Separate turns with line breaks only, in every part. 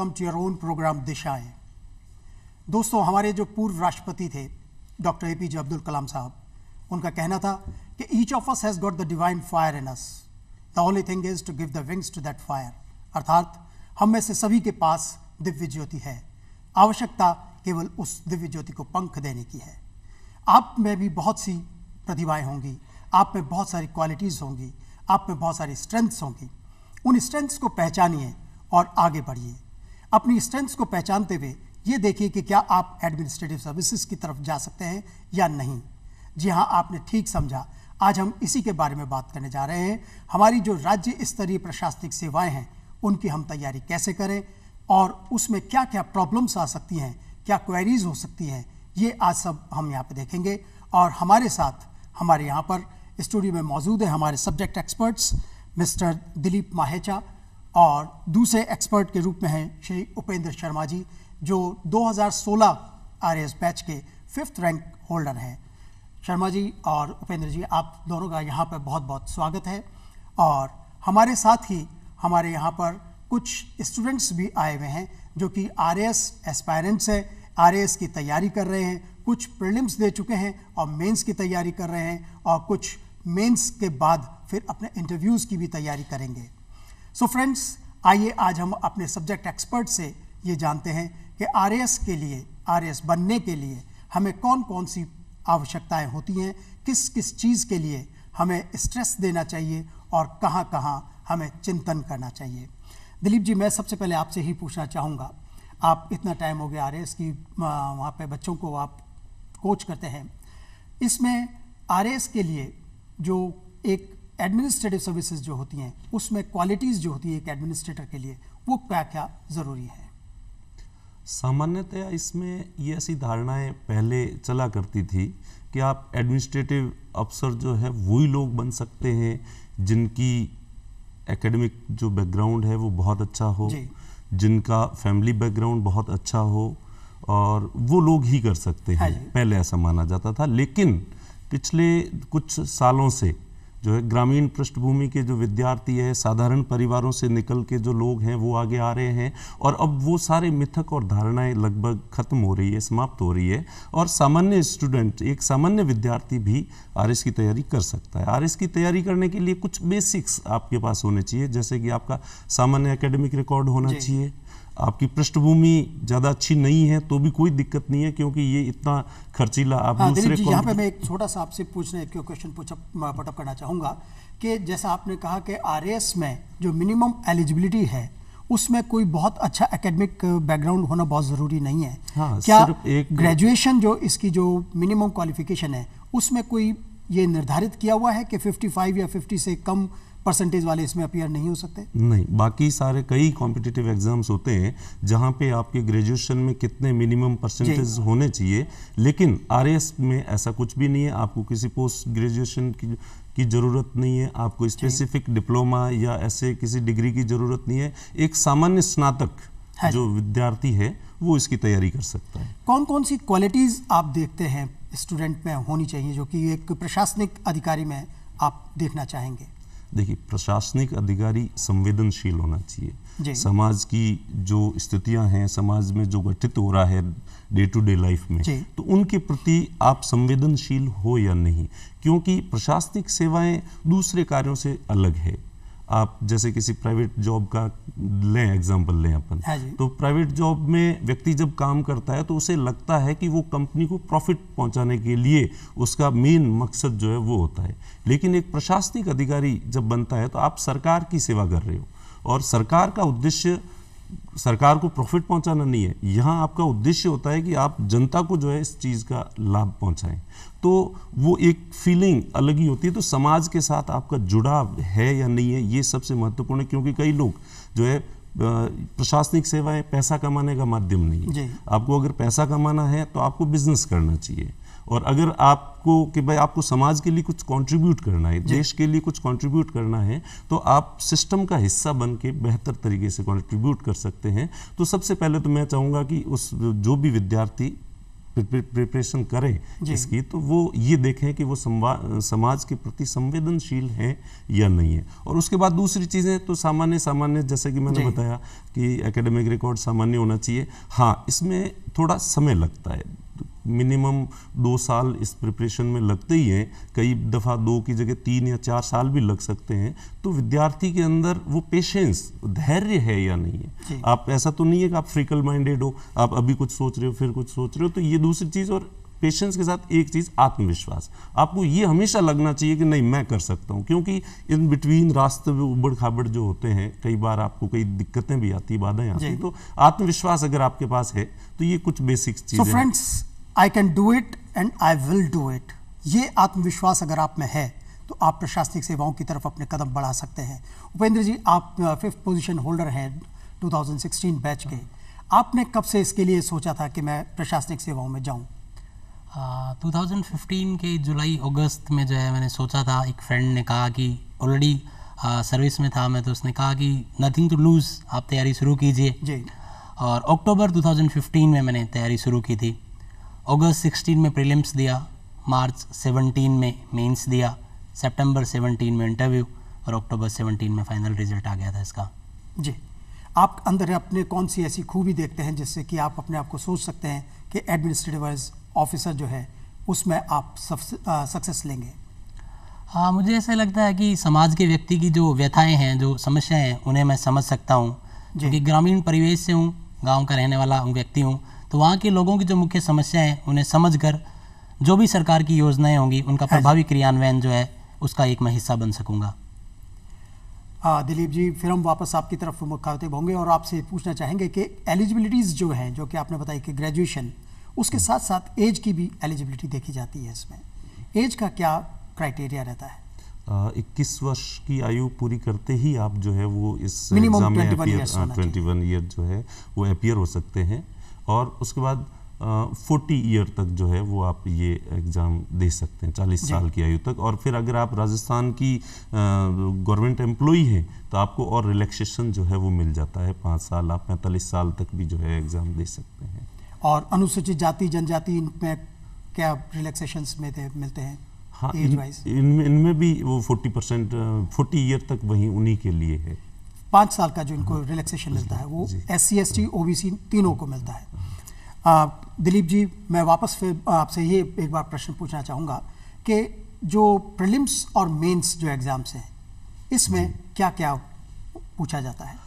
Come to your own programme दिशाएं दोस्तों हमारे जो पूर्व राष्ट्रपति थे doctor A P J Abdul Kalam साहब उनका कहना था कि each of us has got the divine fire in us the only thing is to give the wings to that fire अर्थात हम में से सभी के पास दिव्य ज्योति है आवश्यकता केवल उस दिव्य ज्योति को पंख देने की है आप में भी बहुत सी प्रतिभाएं होंगी आप में बहुत सारी क्वालिटीज़ होंगी आप में बहुत सारी स्ट्रेंथ्स होंगी उन स्ट्रेंथ्स को पहचानिए और आगे बढ़िए अपनी स्ट्रेंथ्स को पहचानते हुए ये देखिए कि क्या आप एडमिनिस्ट्रेटिव सर्विसेज की तरफ जा सकते हैं या नहीं जी हाँ आपने ठीक समझा आज हम इसी के बारे में बात करने जा रहे हैं हमारी जो राज्य स्तरीय प्रशासनिक सेवाएं हैं उनकी हम तैयारी कैसे करें और उसमें क्या क्या प्रॉब्लम्स आ सकती हैं क्या क्वेरीज हो सकती हैं ये आज सब हम यहाँ पे देखेंगे और हमारे साथ हमारे यहाँ पर स्टूडियो में मौजूद है हमारे subject experts mister Dilip Mahecha और दूसरे एक्सपर्ट के रूप में हैं श्री उपेंद्र शर्मा जी जो 2016 आरएएस बैच के फिफ्थ रैंक होल्डर हैं शर्मा जी और उपेंद्र जी आप दोनों का यहाँ पर बहुत बहुत स्वागत है और हमारे साथ ही हमारे यहाँ पर कुछ स्टूडेंट्स भी आए हुए हैं जो कि आर एस्पायरेंट्स हैं आर की तैयारी कर रहे हैं कुछ प्रिलिम्स दे चुके हैं और मेंस की तैयारी कर रहे हैं और कुछ मेंस के बाद फिर अपने इंटरव्यूज़ की भी तैयारी करेंगे सो फ्रेंड्स आइए आज हम अपने सब्जेक्ट एक्सपर्ट से ये जानते हैं कि आर के लिए आर बनने के लिए हमें कौन कौन सी आवश्यकताएं होती हैं किस किस चीज़ के लिए हमें स्ट्रेस देना चाहिए और कहाँ कहाँ हमें चिंतन करना चाहिए दिलीप जी मैं सबसे पहले आपसे ही पूछना चाहूँगा आप इतना टाइम हो गया आर की वहाँ पे बच्चों को आप कोच करते हैं इसमें आर के लिए जो एक एडमिनिस्ट्रेटिव सर्विसेज जो होती हैं उसमें क्वालिटीज़ जो होती है एक एडमिनिस्ट्रेटर के लिए वो क्या क्या ज़रूरी है
सामान्यतया इसमें ये ऐसी धारणाएं पहले चला करती थी कि आप एडमिनिस्ट्रेटिव अफसर जो है वही लोग बन सकते हैं जिनकी एकेडमिक जो बैकग्राउंड है वो बहुत अच्छा हो जिनका फैमिली बैकग्राउंड बहुत अच्छा हो और वो लोग ही कर सकते हैं हाँ पहले ऐसा माना जाता था लेकिन पिछले कुछ सालों से जो है ग्रामीण पृष्ठभूमि के जो विद्यार्थी है साधारण परिवारों से निकल के जो लोग हैं वो आगे आ रहे हैं और अब वो सारे मिथक और धारणाएं लगभग खत्म हो रही है समाप्त हो रही है और सामान्य स्टूडेंट एक सामान्य विद्यार्थी भी आर की तैयारी कर सकता है आर की तैयारी करने के लिए कुछ बेसिक्स आपके पास होने चाहिए जैसे कि आपका सामान्य अकेडमिक रिकॉर्ड होना चाहिए आपकी पृष्ठभूमि ज़्यादा अच्छी नहीं है तो भी कोई दिक्कत नहीं है क्योंकि ये इतना खर्चीला आप हाँ, दूसरे यहाँ पे
मैं एक छोटा सा आपसे पूछने एक क्वेश्चन पटअप करना चाहूंगा कि जैसा आपने कहा कि आर में जो मिनिमम एलिजिबिलिटी है उसमें कोई बहुत अच्छा एकेडमिक बैकग्राउंड होना बहुत ज़रूरी नहीं है
हाँ, क्या सिर्फ एक
ग्रेजुएशन जो इसकी जो मिनिमम क्वालिफिकेशन है उसमें कोई ये निर्धारित किया हुआ है कि 55 या 50 से कम परसेंटेज वाले इसमें अपियर नहीं हो सकते
नहीं बाकी सारे कई कॉम्पिटिटिव एग्जाम्स होते हैं जहाँ पे आपके ग्रेजुएशन में कितने मिनिमम परसेंटेज होने चाहिए लेकिन आर में ऐसा कुछ भी नहीं है आपको किसी पोस्ट ग्रेजुएशन की की ज़रूरत नहीं है आपको स्पेसिफिक डिप्लोमा या ऐसे किसी डिग्री की ज़रूरत नहीं है एक सामान्य स्नातक हाँ जो विद्यार्थी है वो इसकी तैयारी कर सकता है
कौन कौन सी क्वालिटीज़ आप देखते हैं स्टूडेंट में होनी चाहिए जो कि एक प्रशासनिक अधिकारी में आप देखना चाहेंगे
देखिए प्रशासनिक अधिकारी संवेदनशील होना चाहिए समाज की जो स्थितियां हैं समाज में जो गठित हो रहा है डे टू डे लाइफ में तो उनके प्रति आप संवेदनशील हो या नहीं क्योंकि प्रशासनिक सेवाएं दूसरे कार्यों से अलग है आप जैसे किसी प्राइवेट जॉब का लें एग्जांपल लें अपन हाँ तो प्राइवेट जॉब में व्यक्ति जब काम करता है तो उसे लगता है कि वो कंपनी को प्रॉफिट पहुंचाने के लिए उसका मेन मकसद जो है वो होता है लेकिन एक प्रशासनिक अधिकारी जब बनता है तो आप सरकार की सेवा कर रहे हो और सरकार का उद्देश्य सरकार को प्रॉफिट पहुंचाना नहीं है यहाँ आपका उद्देश्य होता है कि आप जनता को जो है इस चीज़ का लाभ पहुंचाएं तो वो एक फीलिंग अलग ही होती है तो समाज के साथ आपका जुड़ाव है या नहीं है ये सबसे महत्वपूर्ण है क्योंकि कई लोग जो है प्रशासनिक सेवाएं पैसा कमाने का माध्यम नहीं है आपको अगर पैसा कमाना है तो आपको बिजनेस करना चाहिए और अगर आपको कि भाई आपको समाज के लिए कुछ कंट्रीब्यूट करना है देश के लिए कुछ कंट्रीब्यूट करना है तो आप सिस्टम का हिस्सा बन के बेहतर तरीके से कंट्रीब्यूट कर सकते हैं तो सबसे पहले तो मैं चाहूँगा कि उस जो भी विद्यार्थी प्रिपरेशन करें इसकी तो वो ये देखें कि वो समाज के प्रति संवेदनशील हैं या नहीं है और उसके बाद दूसरी चीज़ें तो सामान्य सामान्य जैसे कि मैंने बताया कि एकेडमिक रिकॉर्ड सामान्य होना चाहिए हाँ इसमें थोड़ा समय लगता है मिनिमम दो साल इस प्रिपरेशन में लगते ही हैं कई दफ़ा दो की जगह तीन या चार साल भी लग सकते हैं तो विद्यार्थी के अंदर वो पेशेंस धैर्य है या नहीं है आप ऐसा तो नहीं है कि आप फ्रिकल माइंडेड हो आप अभी कुछ सोच रहे हो फिर कुछ सोच रहे हो तो ये दूसरी चीज़ और पेशेंस के साथ एक चीज़ आत्मविश्वास आपको ये हमेशा लगना चाहिए कि नहीं मैं कर सकता हूँ क्योंकि इन बिटवीन रास्ते में उबड़ खाबड़ जो होते हैं कई बार आपको कई दिक्कतें भी आती बाधाएं आती तो आत्मविश्वास अगर आपके पास है तो ये कुछ बेसिक चीज़ें
so, I can do it and I will do it ये आत्मविश्वास अगर आप में है तो आप प्रशासनिक सेवाओं की तरफ अपने कदम बढ़ा सकते हैं उपेंद्र जी आप फिफ्थ पोजीशन होल्डर हैं 2016 बैच के आपने कब से इसके लिए सोचा था कि मैं प्रशासनिक सेवाओं में जाऊं?
आ, 2015 के जुलाई अगस्त में जो है मैंने सोचा था एक फ्रेंड ने कहा कि ऑलरेडी सर्विस में था मैं तो उसने कहा कि नथिंग टू लूज़ आप तैयारी शुरू कीजिए और अक्टूबर 2015 में मैंने तैयारी शुरू की थी अगस्त 16 में प्रीलिम्स दिया मार्च 17 में मेंस दिया सितंबर 17 में इंटरव्यू और अक्टूबर 17 में फाइनल रिजल्ट आ गया था इसका
जी आप अंदर अपने कौन सी ऐसी खूबी देखते हैं जिससे कि आप अपने आप को सोच सकते हैं कि एडमिनिस्ट्रेटिव ऑफिसर जो है उसमें आप सक्सेस लेंगे
हाँ मुझे ऐसा लगता है कि समाज के व्यक्ति की जो व्यथाएं हैं जो समस्याएं हैं उन्हें मैं समझ सकता हूँ क्योंकि ग्रामीण परिवेश से हूँ गांव का रहने वाला व्यक्ति हूँ तो वहाँ के लोगों की जो मुख्य समस्याएं है उन्हें समझ कर जो भी सरकार की योजनाएं होंगी उनका हाँ प्रभावी क्रियान्वयन जो है उसका एक मैं हिस्सा बन सकूँगा
दिलीप जी फिर हम वापस आपकी तरफ मुखातिब होंगे और आपसे पूछना चाहेंगे कि एलिजिबिलिटीज़ जो हैं जो कि आपने बताई कि ग्रेजुएशन उसके साथ साथ एज की भी एलिजिबिलिटी देखी जाती है इसमें एज का क्या क्राइटेरिया रहता
है इक्कीस वर्ष की आयु पूरी करते ही आप जो है वो इस एग्जाम में ट्वेंटी वन ईयर जो है वो अपियर हो सकते हैं और उसके बाद फोर्टी ईयर तक जो है वो आप ये एग्ज़ाम दे सकते हैं चालीस साल की आयु तक और फिर अगर आप राजस्थान की गवर्नमेंट एम्प्लॉई हैं तो आपको और रिलैक्सेशन जो है वो मिल जाता है पाँच साल आप पैंतालीस साल तक भी जो है एग्ज़ाम दे सकते हैं
और अनुसूचित जाति जनजाति में क्या रिलैक्सेशन में मिलते हैं हाँ इनमें
इन इनमें भी वो फोर्टी परसेंट फोर्टी ईयर तक वहीं उन्हीं के लिए है
पाँच साल का जो इनको रिलैक्सेशन मिलता है वो S C S T O B C तीनों को मिलता है दिलीप जी मैं वापस फिर आपसे ये एक बार प्रश्न पूछना चाहूँगा कि जो प्रिलिम्स और मेंस जो एग्ज़ाम्स हैं इसमें क्या क्या पूछा जाता है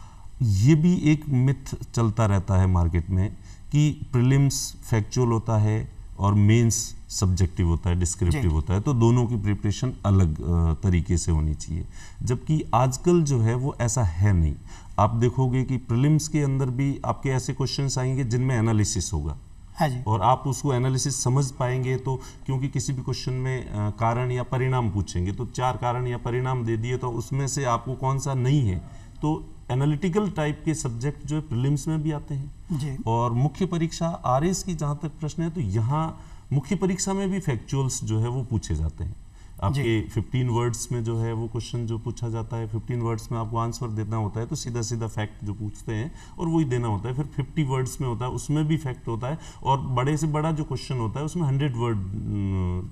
ये भी एक मिथ चलता रहता है मार्केट में कि प्रिलिम्स फैक्चुअल होता है और मेंस सब्जेक्टिव होता है डिस्क्रिप्टिव होता है तो दोनों की प्रिपरेशन अलग तरीके से होनी चाहिए जबकि आजकल जो है वो ऐसा है नहीं आप देखोगे कि प्रिलिम्स के अंदर भी आपके ऐसे क्वेश्चन आएंगे जिनमें एनालिसिस होगा हाँ और आप उसको एनालिसिस समझ पाएंगे तो क्योंकि किसी भी क्वेश्चन में कारण या परिणाम पूछेंगे तो चार कारण या परिणाम दे दिए तो उसमें से आपको कौन सा नहीं है तो एनालिटिकल टाइप के सब्जेक्ट जो है प्रिलिम्स में भी आते
हैं
और मुख्य परीक्षा आर की जहाँ तक प्रश्न है तो यहाँ मुख्य परीक्षा में भी फैक्चुअल्स जो है वो पूछे जाते हैं आपके फिफ्टीन वर्ड्स में जो है वो क्वेश्चन जो पूछा जाता है फिफ्टीन वर्ड्स में आपको आंसर देना होता है तो सीधा सीधा फैक्ट जो पूछते हैं और वही देना होता है फिर फिफ्टी वर्ड्स में होता है उसमें भी फैक्ट होता है और बड़े से बड़ा जो क्वेश्चन होता है उसमें हंड्रेड वर्ड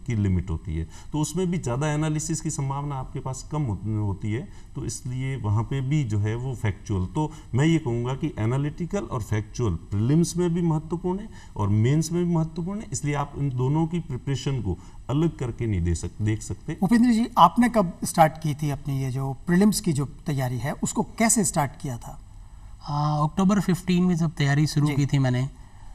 की लिमिट होती है तो उसमें भी ज़्यादा एनालिसिस की संभावना आपके पास कम होती है तो इसलिए वहाँ पर भी जो है वो फैक्चुअल तो मैं ये कहूँगा कि एनालिटिकल और फैक्चुअल प्रिलिम्स में भी महत्वपूर्ण है और मेन्स में भी महत्वपूर्ण है इसलिए आप इन दोनों की प्रिपरेशन
को अलग करके नहीं दे सक देख सकते उपेंद्र जी आपने कब स्टार्ट की थी अपनी ये जो प्रिलिम्स की जो तैयारी है उसको कैसे स्टार्ट किया था
अक्टूबर फिफ्टीन में जब तैयारी शुरू की थी मैंने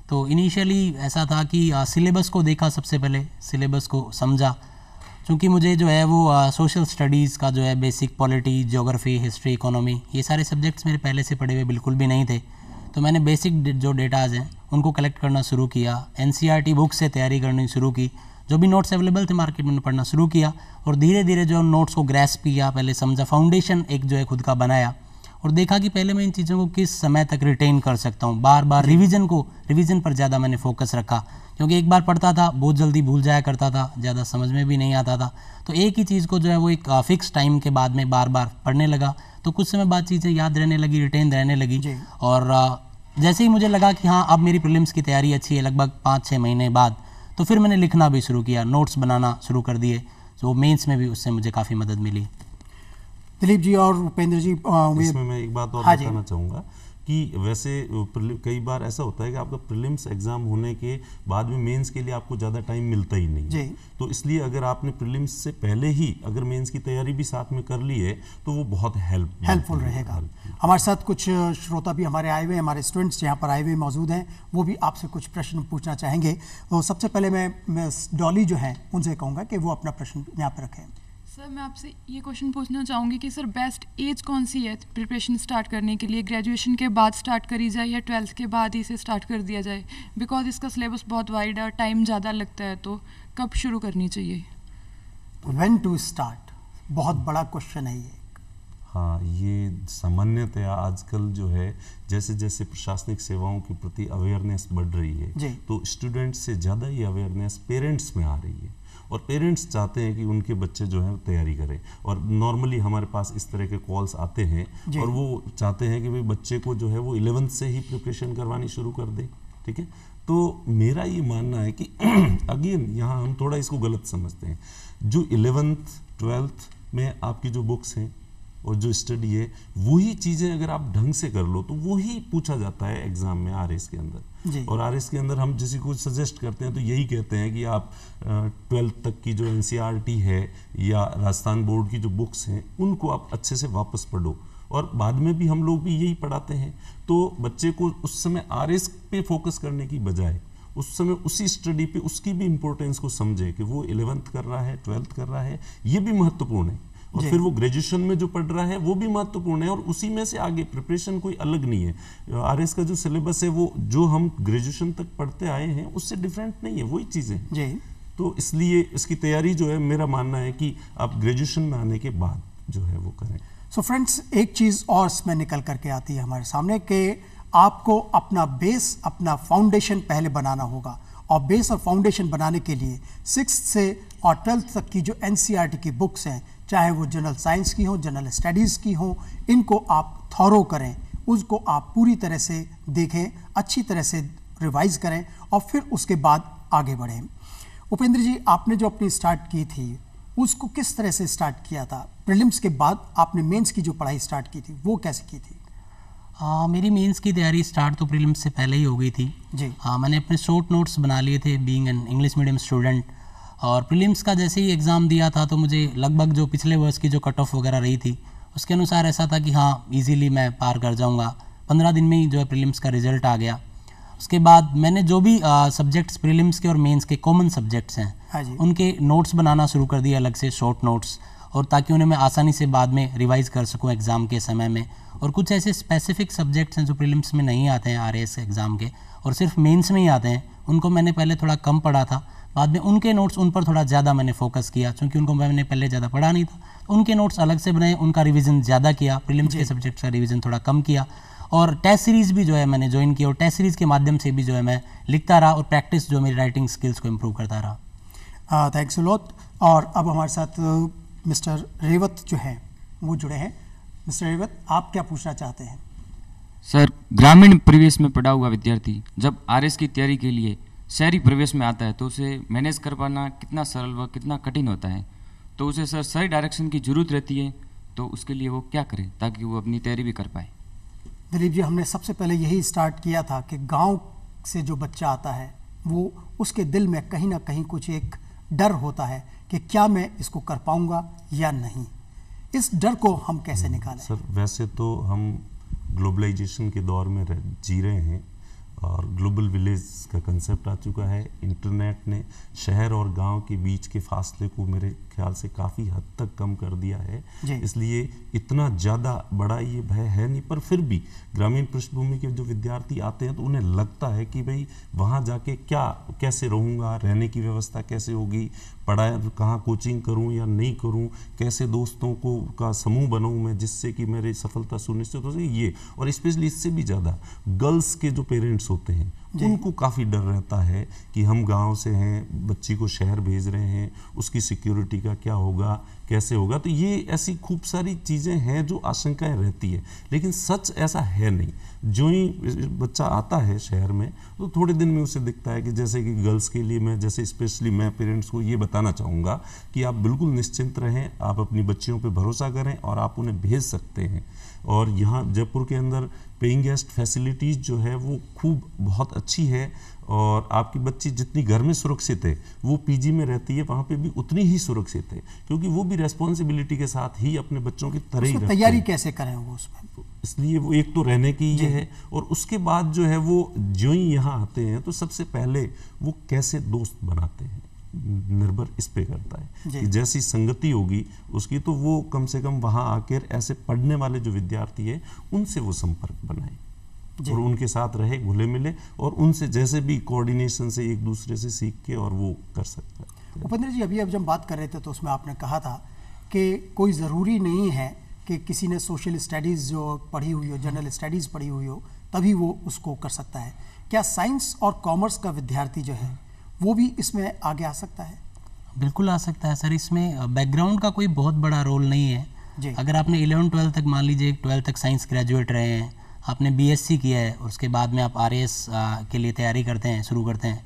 तो इनिशियली ऐसा था कि सिलेबस को देखा सबसे पहले सिलेबस को समझा क्योंकि मुझे जो है वो आ, सोशल स्टडीज़ का जो है basic polity geography history economy ये सारे सब्जेक्ट्स मेरे पहले से पढ़े हुए बिल्कुल भी नहीं थे तो मैंने बेसिक जो डेटाज हैं उनको कलेक्ट करना शुरू किया एन बुक e से तैयारी करनी शुरू की जो भी नोट्स अवेलेबल थे मार्केट में पढ़ना शुरू किया और धीरे धीरे जो नोट्स को ग्रेस किया पहले समझा फाउंडेशन एक जो है खुद का बनाया और देखा कि पहले मैं इन चीज़ों को किस समय तक रिटेन कर सकता हूँ बार बार रिविज़न को रिविजन पर ज़्यादा मैंने फोकस रखा क्योंकि एक बार पढ़ता था बहुत जल्दी भूल जाया करता था ज़्यादा समझ में भी नहीं आता था तो एक ही चीज़ को जो है वो एक फिक्स टाइम के बाद में बार बार पढ़ने लगा तो कुछ समय बाद चीज़ें याद रहने लगी रिटेन रहने लगी और जैसे ही मुझे लगा कि हाँ अब मेरी प्रिलिम्स की तैयारी अच्छी है लगभग पाँच छः महीने बाद तो फिर मैंने लिखना भी शुरू किया नोट्स बनाना शुरू कर दिए तो मेंस में भी उससे मुझे काफ़ी मदद मिली दिलीप
जी और उपेंद्र जी आ, इसमें मैं एक बात और बताना
हाँ चाहूँगा कि वैसे कई बार ऐसा होता है कि आपका प्रीलिम्स एग्ज़ाम होने के बाद में मेंस के लिए आपको ज़्यादा टाइम मिलता ही नहीं जी। तो इसलिए अगर आपने प्रीलिम्स से पहले ही अगर मेंस की तैयारी भी साथ में कर ली है तो वो बहुत हेल्प हेल्पफुल रहेगा
हमारे साथ कुछ श्रोता भी हमारे आए हुए हमारे स्टूडेंट्स यहाँ पर आए हुए मौजूद हैं वो भी आपसे कुछ प्रश्न पूछना चाहेंगे तो सबसे पहले मैं डॉली जो है उनसे कहूँगा कि वो अपना प्रश्न यहाँ पर रखें सर मैं आपसे ये क्वेश्चन पूछना चाहूँगी कि सर बेस्ट एज कौन सी है प्रिपरेशन स्टार्ट करने के लिए ग्रेजुएशन के बाद स्टार्ट करी जाए या ट्वेल्थ के बाद इसे स्टार्ट कर दिया जाए बिकॉज इसका सिलेबस बहुत वाइड है और टाइम ज़्यादा लगता है तो कब शुरू करनी चाहिए वेन टू स्टार्ट बहुत बड़ा क्वेश्चन है ये
हाँ ये सामान्यतया आजकल जो है जैसे जैसे प्रशासनिक सेवाओं के प्रति अवेयरनेस बढ़ रही है तो स्टूडेंट से ज़्यादा ये अवेयरनेस पेरेंट्स में आ रही है और पेरेंट्स चाहते हैं कि उनके बच्चे जो हैं तैयारी करें और नॉर्मली हमारे पास इस तरह के कॉल्स आते हैं और वो चाहते हैं कि भाई बच्चे को जो है वो इलेवंथ से ही प्रिपरेशन करवानी शुरू कर दें ठीक है तो मेरा ये मानना है कि अगेन यहाँ हम थोड़ा इसको गलत समझते हैं जो इलेवेंथ ट्वेल्थ में आपकी जो बुक्स हैं और जो स्टडी है वही चीज़ें अगर आप ढंग से कर लो तो वही पूछा जाता है एग्ज़ाम में आर के अंदर और आर के अंदर हम जिस को सजेस्ट करते हैं तो यही कहते हैं कि आप ट्वेल्थ तक की जो एन e है या राजस्थान बोर्ड की जो बुक्स हैं उनको आप अच्छे से वापस पढ़ो और बाद में भी हम लोग भी यही पढ़ाते हैं तो बच्चे को उस समय आर पे फोकस करने की बजाय उस समय उसी स्टडी पे उसकी भी इम्पोर्टेंस को समझे कि वो इलेवेंथ कर रहा है ट्वेल्थ कर रहा है ये भी महत्वपूर्ण है और फिर वो ग्रेजुएशन में जो पढ़ रहा है वो भी महत्वपूर्ण है और उसी में से आगे प्रिपरेशन कोई अलग नहीं है आर का जो सिलेबस है वो जो हम ग्रेजुएशन तक पढ़ते आए हैं उससे डिफरेंट नहीं है वही चीज़ें तो इसलिए इसकी तैयारी जो है मेरा मानना है कि आप ग्रेजुएशन में आने के बाद जो है वो करें सो
so फ्रेंड्स एक चीज़ और इसमें निकल करके आती है हमारे सामने कि आपको अपना बेस अपना फाउंडेशन पहले बनाना होगा और बेस और फाउंडेशन बनाने के लिए सिक्स से और ट्वेल्थ तक की जो एन e की बुक्स हैं चाहे वो जनरल साइंस की हो जनरल स्टडीज़ की हो इनको आप थॉरो करें उसको आप पूरी तरह से देखें अच्छी तरह से रिवाइज करें और फिर उसके बाद आगे बढ़ें उपेंद्र जी आपने जो अपनी स्टार्ट की थी उसको किस तरह से स्टार्ट किया था प्रिलिम्स के बाद आपने मेंस की जो पढ़ाई स्टार्ट की थी वो कैसे की थी
आ, हाँ, मेरी मेंस की तैयारी स्टार्ट तो प्रीलिम्स से पहले ही हो गई थी जी आ, हाँ, मैंने अपने शॉर्ट नोट्स बना लिए थे being an English medium student और प्रीलिम्स का जैसे ही एग्ज़ाम दिया था तो मुझे लगभग जो पिछले वर्ष की जो कट ऑफ वगैरह रही थी उसके अनुसार ऐसा था कि हाँ ईजिली मैं पार कर जाऊँगा पंद्रह दिन में ही जो है प्रिलिम्स का रिजल्ट आ गया उसके बाद मैंने जो भी सब्जेक्ट्स प्रीलिम्स के और मेंस के कॉमन सब्जेक्ट्स हैं हाँ उनके नोट्स बनाना शुरू कर दिया अलग से शॉर्ट नोट्स और ताकि उन्हें मैं आसानी से बाद में रिवाइज़ कर सकूँ एग्ज़ाम के समय में और कुछ ऐसे स्पेसिफिक सब्जेक्ट्स हैं जो प्रीलिम्स में नहीं आते हैं आर एग्ज़ाम के और सिर्फ मेंस में ही आते हैं उनको मैंने पहले थोड़ा कम पढ़ा था बाद में उनके नोट्स उन पर थोड़ा ज़्यादा मैंने फोकस किया क्योंकि उनको मैंने पहले ज़्यादा पढ़ा नहीं था उनके नोट्स अलग से बनाए उनका रिवीजन ज़्यादा किया प्रीलिम्स के सब्जेक्ट का रिवीजन थोड़ा कम किया और टेस्ट सीरीज़ भी जो है मैंने ज्वाइन किया और टेस्ट सीरीज़ के माध्यम से भी जो है मैं लिखता रहा और प्रैक्टिस जो मेरी राइटिंग स्किल्स को इम्प्रूव करता रहा
थैंक्स हाँ, लोत और अब हमारे साथ मिस्टर रेवत जो हैं वो जुड़े हैं मिस्टर रेवत आप क्या पूछना चाहते हैं
सर ग्रामीण परिवेश में पढ़ा हुआ विद्यार्थी जब आर की तैयारी के लिए शहरी प्रवेश में आता है तो उसे मैनेज कर पाना कितना सरल व कितना कठिन होता है तो उसे सर सही डायरेक्शन की ज़रूरत रहती है तो उसके लिए वो क्या करे ताकि वो अपनी तैयारी भी कर पाए
दिलीप जी हमने सबसे पहले यही स्टार्ट किया था कि गांव से जो बच्चा आता है वो उसके दिल में कहीं ना कहीं कुछ एक डर होता है कि क्या मैं इसको कर पाऊंगा या नहीं इस डर को हम कैसे हम्म, निकालें
सर वैसे तो हम ग्लोबलाइजेशन के दौर में जी रहे हैं और ग्लोबल विलेज का कंसेप्ट आ चुका है इंटरनेट ने शहर और गांव के बीच के फासले को मेरे ख्याल से काफ़ी हद तक कम कर दिया है इसलिए इतना ज़्यादा बड़ा ये भय है नहीं पर फिर भी ग्रामीण पृष्ठभूमि के जो विद्यार्थी आते हैं तो उन्हें लगता है कि भाई वहां जाके क्या कैसे रहूँगा रहने की व्यवस्था कैसे होगी पढ़ाया कहाँ कोचिंग करूँ या नहीं करूँ कैसे दोस्तों को का समूह बनाऊँ मैं जिससे कि मेरी सफलता सुनिश्चित हो सके ये और स्पेशली इससे भी ज़्यादा गर्ल्स के जो पेरेंट्स होते हैं उनको काफ़ी डर रहता है कि हम गांव से हैं बच्ची को शहर भेज रहे हैं उसकी सिक्योरिटी का क्या होगा कैसे होगा तो ये ऐसी खूब सारी चीज़ें हैं जो आशंकाएं रहती है लेकिन सच ऐसा है नहीं जो ही बच्चा आता है शहर में तो थोड़े दिन में उसे दिखता है कि जैसे कि गर्ल्स के लिए मैं जैसे स्पेशली मैं पेरेंट्स को ये बताना चाहूँगा कि आप बिल्कुल निश्चिंत रहें आप अपनी बच्चियों पर भरोसा करें और आप उन्हें भेज सकते हैं और यहाँ जयपुर के अंदर पेइंग गेस्ट फैसिलिटीज़ जो है वो खूब बहुत अच्छी है और आपकी बच्ची जितनी घर में सुरक्षित है वो पीजी में रहती है वहाँ पे भी उतनी ही सुरक्षित है क्योंकि वो भी रेस्पॉन्सिबिलिटी के साथ ही अपने बच्चों की तरह ही तैयारी
कैसे करें वो उसमें
इसलिए वो एक तो रहने की ये है और उसके बाद जो है वो जो ही यहाँ आते हैं तो सबसे पहले वो कैसे दोस्त बनाते हैं निर्भर इस पे करता है कि जैसी संगति होगी उसकी तो वो कम से कम वहाँ आकर ऐसे पढ़ने वाले जो विद्यार्थी है उनसे वो संपर्क बनाए और उनके साथ रहे घुले मिले और उनसे जैसे भी कोऑर्डिनेशन से एक दूसरे से सीख के और वो कर सकता है
उपेंद्र जी अभी अब जब बात कर रहे थे तो उसमें आपने कहा था कि कोई ज़रूरी नहीं है कि किसी ने सोशल स्टडीज़ जो पढ़ी हुई हो जनरल स्टडीज़ पढ़ी हुई हो तभी वो उसको कर सकता है क्या साइंस और कॉमर्स का विद्यार्थी जो है वो भी इसमें आगे आ सकता है
बिल्कुल आ सकता है सर इसमें बैकग्राउंड का कोई बहुत बड़ा रोल नहीं है जी अगर आपने इलेवन ट्वेल्थ तक मान लीजिए ट्वेल्थ तक साइंस ग्रेजुएट रहे हैं आपने बीएससी किया है और उसके बाद में आप आर के लिए तैयारी करते हैं शुरू करते हैं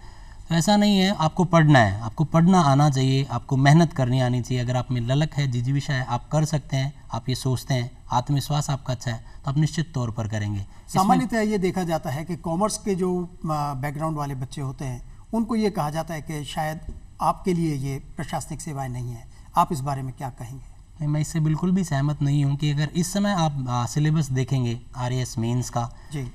तो ऐसा नहीं है आपको पढ़ना है आपको पढ़ना आना चाहिए आपको मेहनत करनी आनी चाहिए अगर आप में ललक है जिजीविशा है आप कर सकते हैं आप ये सोचते हैं आत्मविश्वास आपका अच्छा है तो आप निश्चित तौर पर करेंगे सामान्यतः
ये देखा जाता है कि कॉमर्स के जो बैकग्राउंड वाले बच्चे होते हैं उनको ये कहा जाता है कि शायद आपके लिए ये प्रशासनिक सेवाएं नहीं है आप इस बारे में क्या कहेंगे
नहीं मैं इससे बिल्कुल भी सहमत नहीं हूँ कि अगर इस समय आप सिलेबस देखेंगे आर एस मेन्स का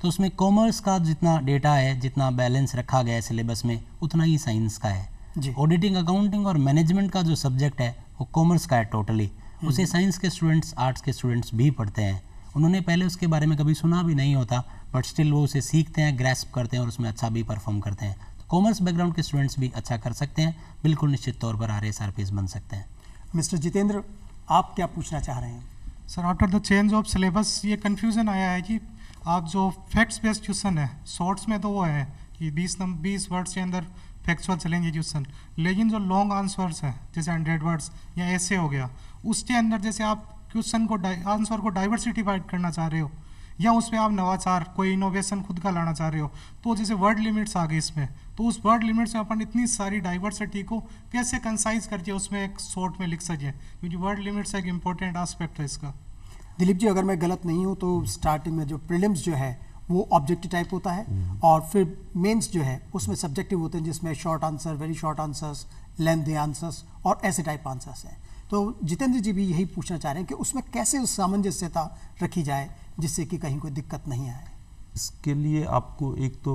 तो उसमें कॉमर्स का जितना डेटा है जितना बैलेंस रखा गया है सिलेबस में उतना ही साइंस का है ऑडिटिंग अकाउंटिंग और मैनेजमेंट का जो सब्जेक्ट है वो कॉमर्स का है टोटली हम्म। उसे साइंस के स्टूडेंट्स आर्ट्स के स्टूडेंट्स भी पढ़ते हैं उन्होंने पहले उसके बारे में कभी सुना भी नहीं होता बट स्टिल वो उसे सीखते हैं ग्रेस्प करते हैं और उसमें अच्छा भी परफॉर्म करते हैं कॉमर्स बैकग्राउंड के स्टूडेंट्स भी अच्छा कर सकते हैं बिल्कुल निश्चित तौर पर आर एस बन सकते हैं मिस्टर जितेंद्र
आप क्या पूछना चाह रहे हैं sir after the change of syllabus ये कन्फ्यूज़न आया है कि आप जो फैक्ट्स बेस्ड क्वेश्चन है शॉर्ट्स में तो वो है कि बीस नंबर बीस वर्ड्स के अंदर फैक्चुअल चलेंगे क्वेश्चन लेकिन जो लॉन्ग आंसर्स हैं जैसे हंड्रेड वर्ड्स या ऐसे हो गया उसके अंदर जैसे आप क्वेश्चन को आंसर को डाइवर्सिटीफाइड करना चाह रहे हो या उस पर आप नवाचार कोई इनोवेशन खुद का लाना चाह रहे हो तो जैसे वर्ड लिमिट्स आ गए इसमें तो उस वर्ड लिमिट्स में अपन इतनी सारी डाइवर्सिटी को कैसे कंसाइज करके उसमें एक शॉर्ट में लिख सकें क्योंकि वर्ड लिमिट्स एक इम्पोर्टेंट आस्पेक्ट है इसका दिलीप जी अगर मैं गलत नहीं हूँ तो स्टार्टिंग में जो प्रिलिम्स जो है वो ऑब्जेक्टिव टाइप होता है हम्म। और फिर मेंस जो है उसमें सब्जेक्टिव होते हैं जिसमें short answer very short answers length answers और ऐसे टाइप आंसर्स हैं तो जितेंद्र जी भी यही पूछना चाह रहे हैं कि उसमें कैसे सामंजस्यता रखी जाए जिससे कि कहीं कोई दिक्कत नहीं आए
इसके लिए आपको एक तो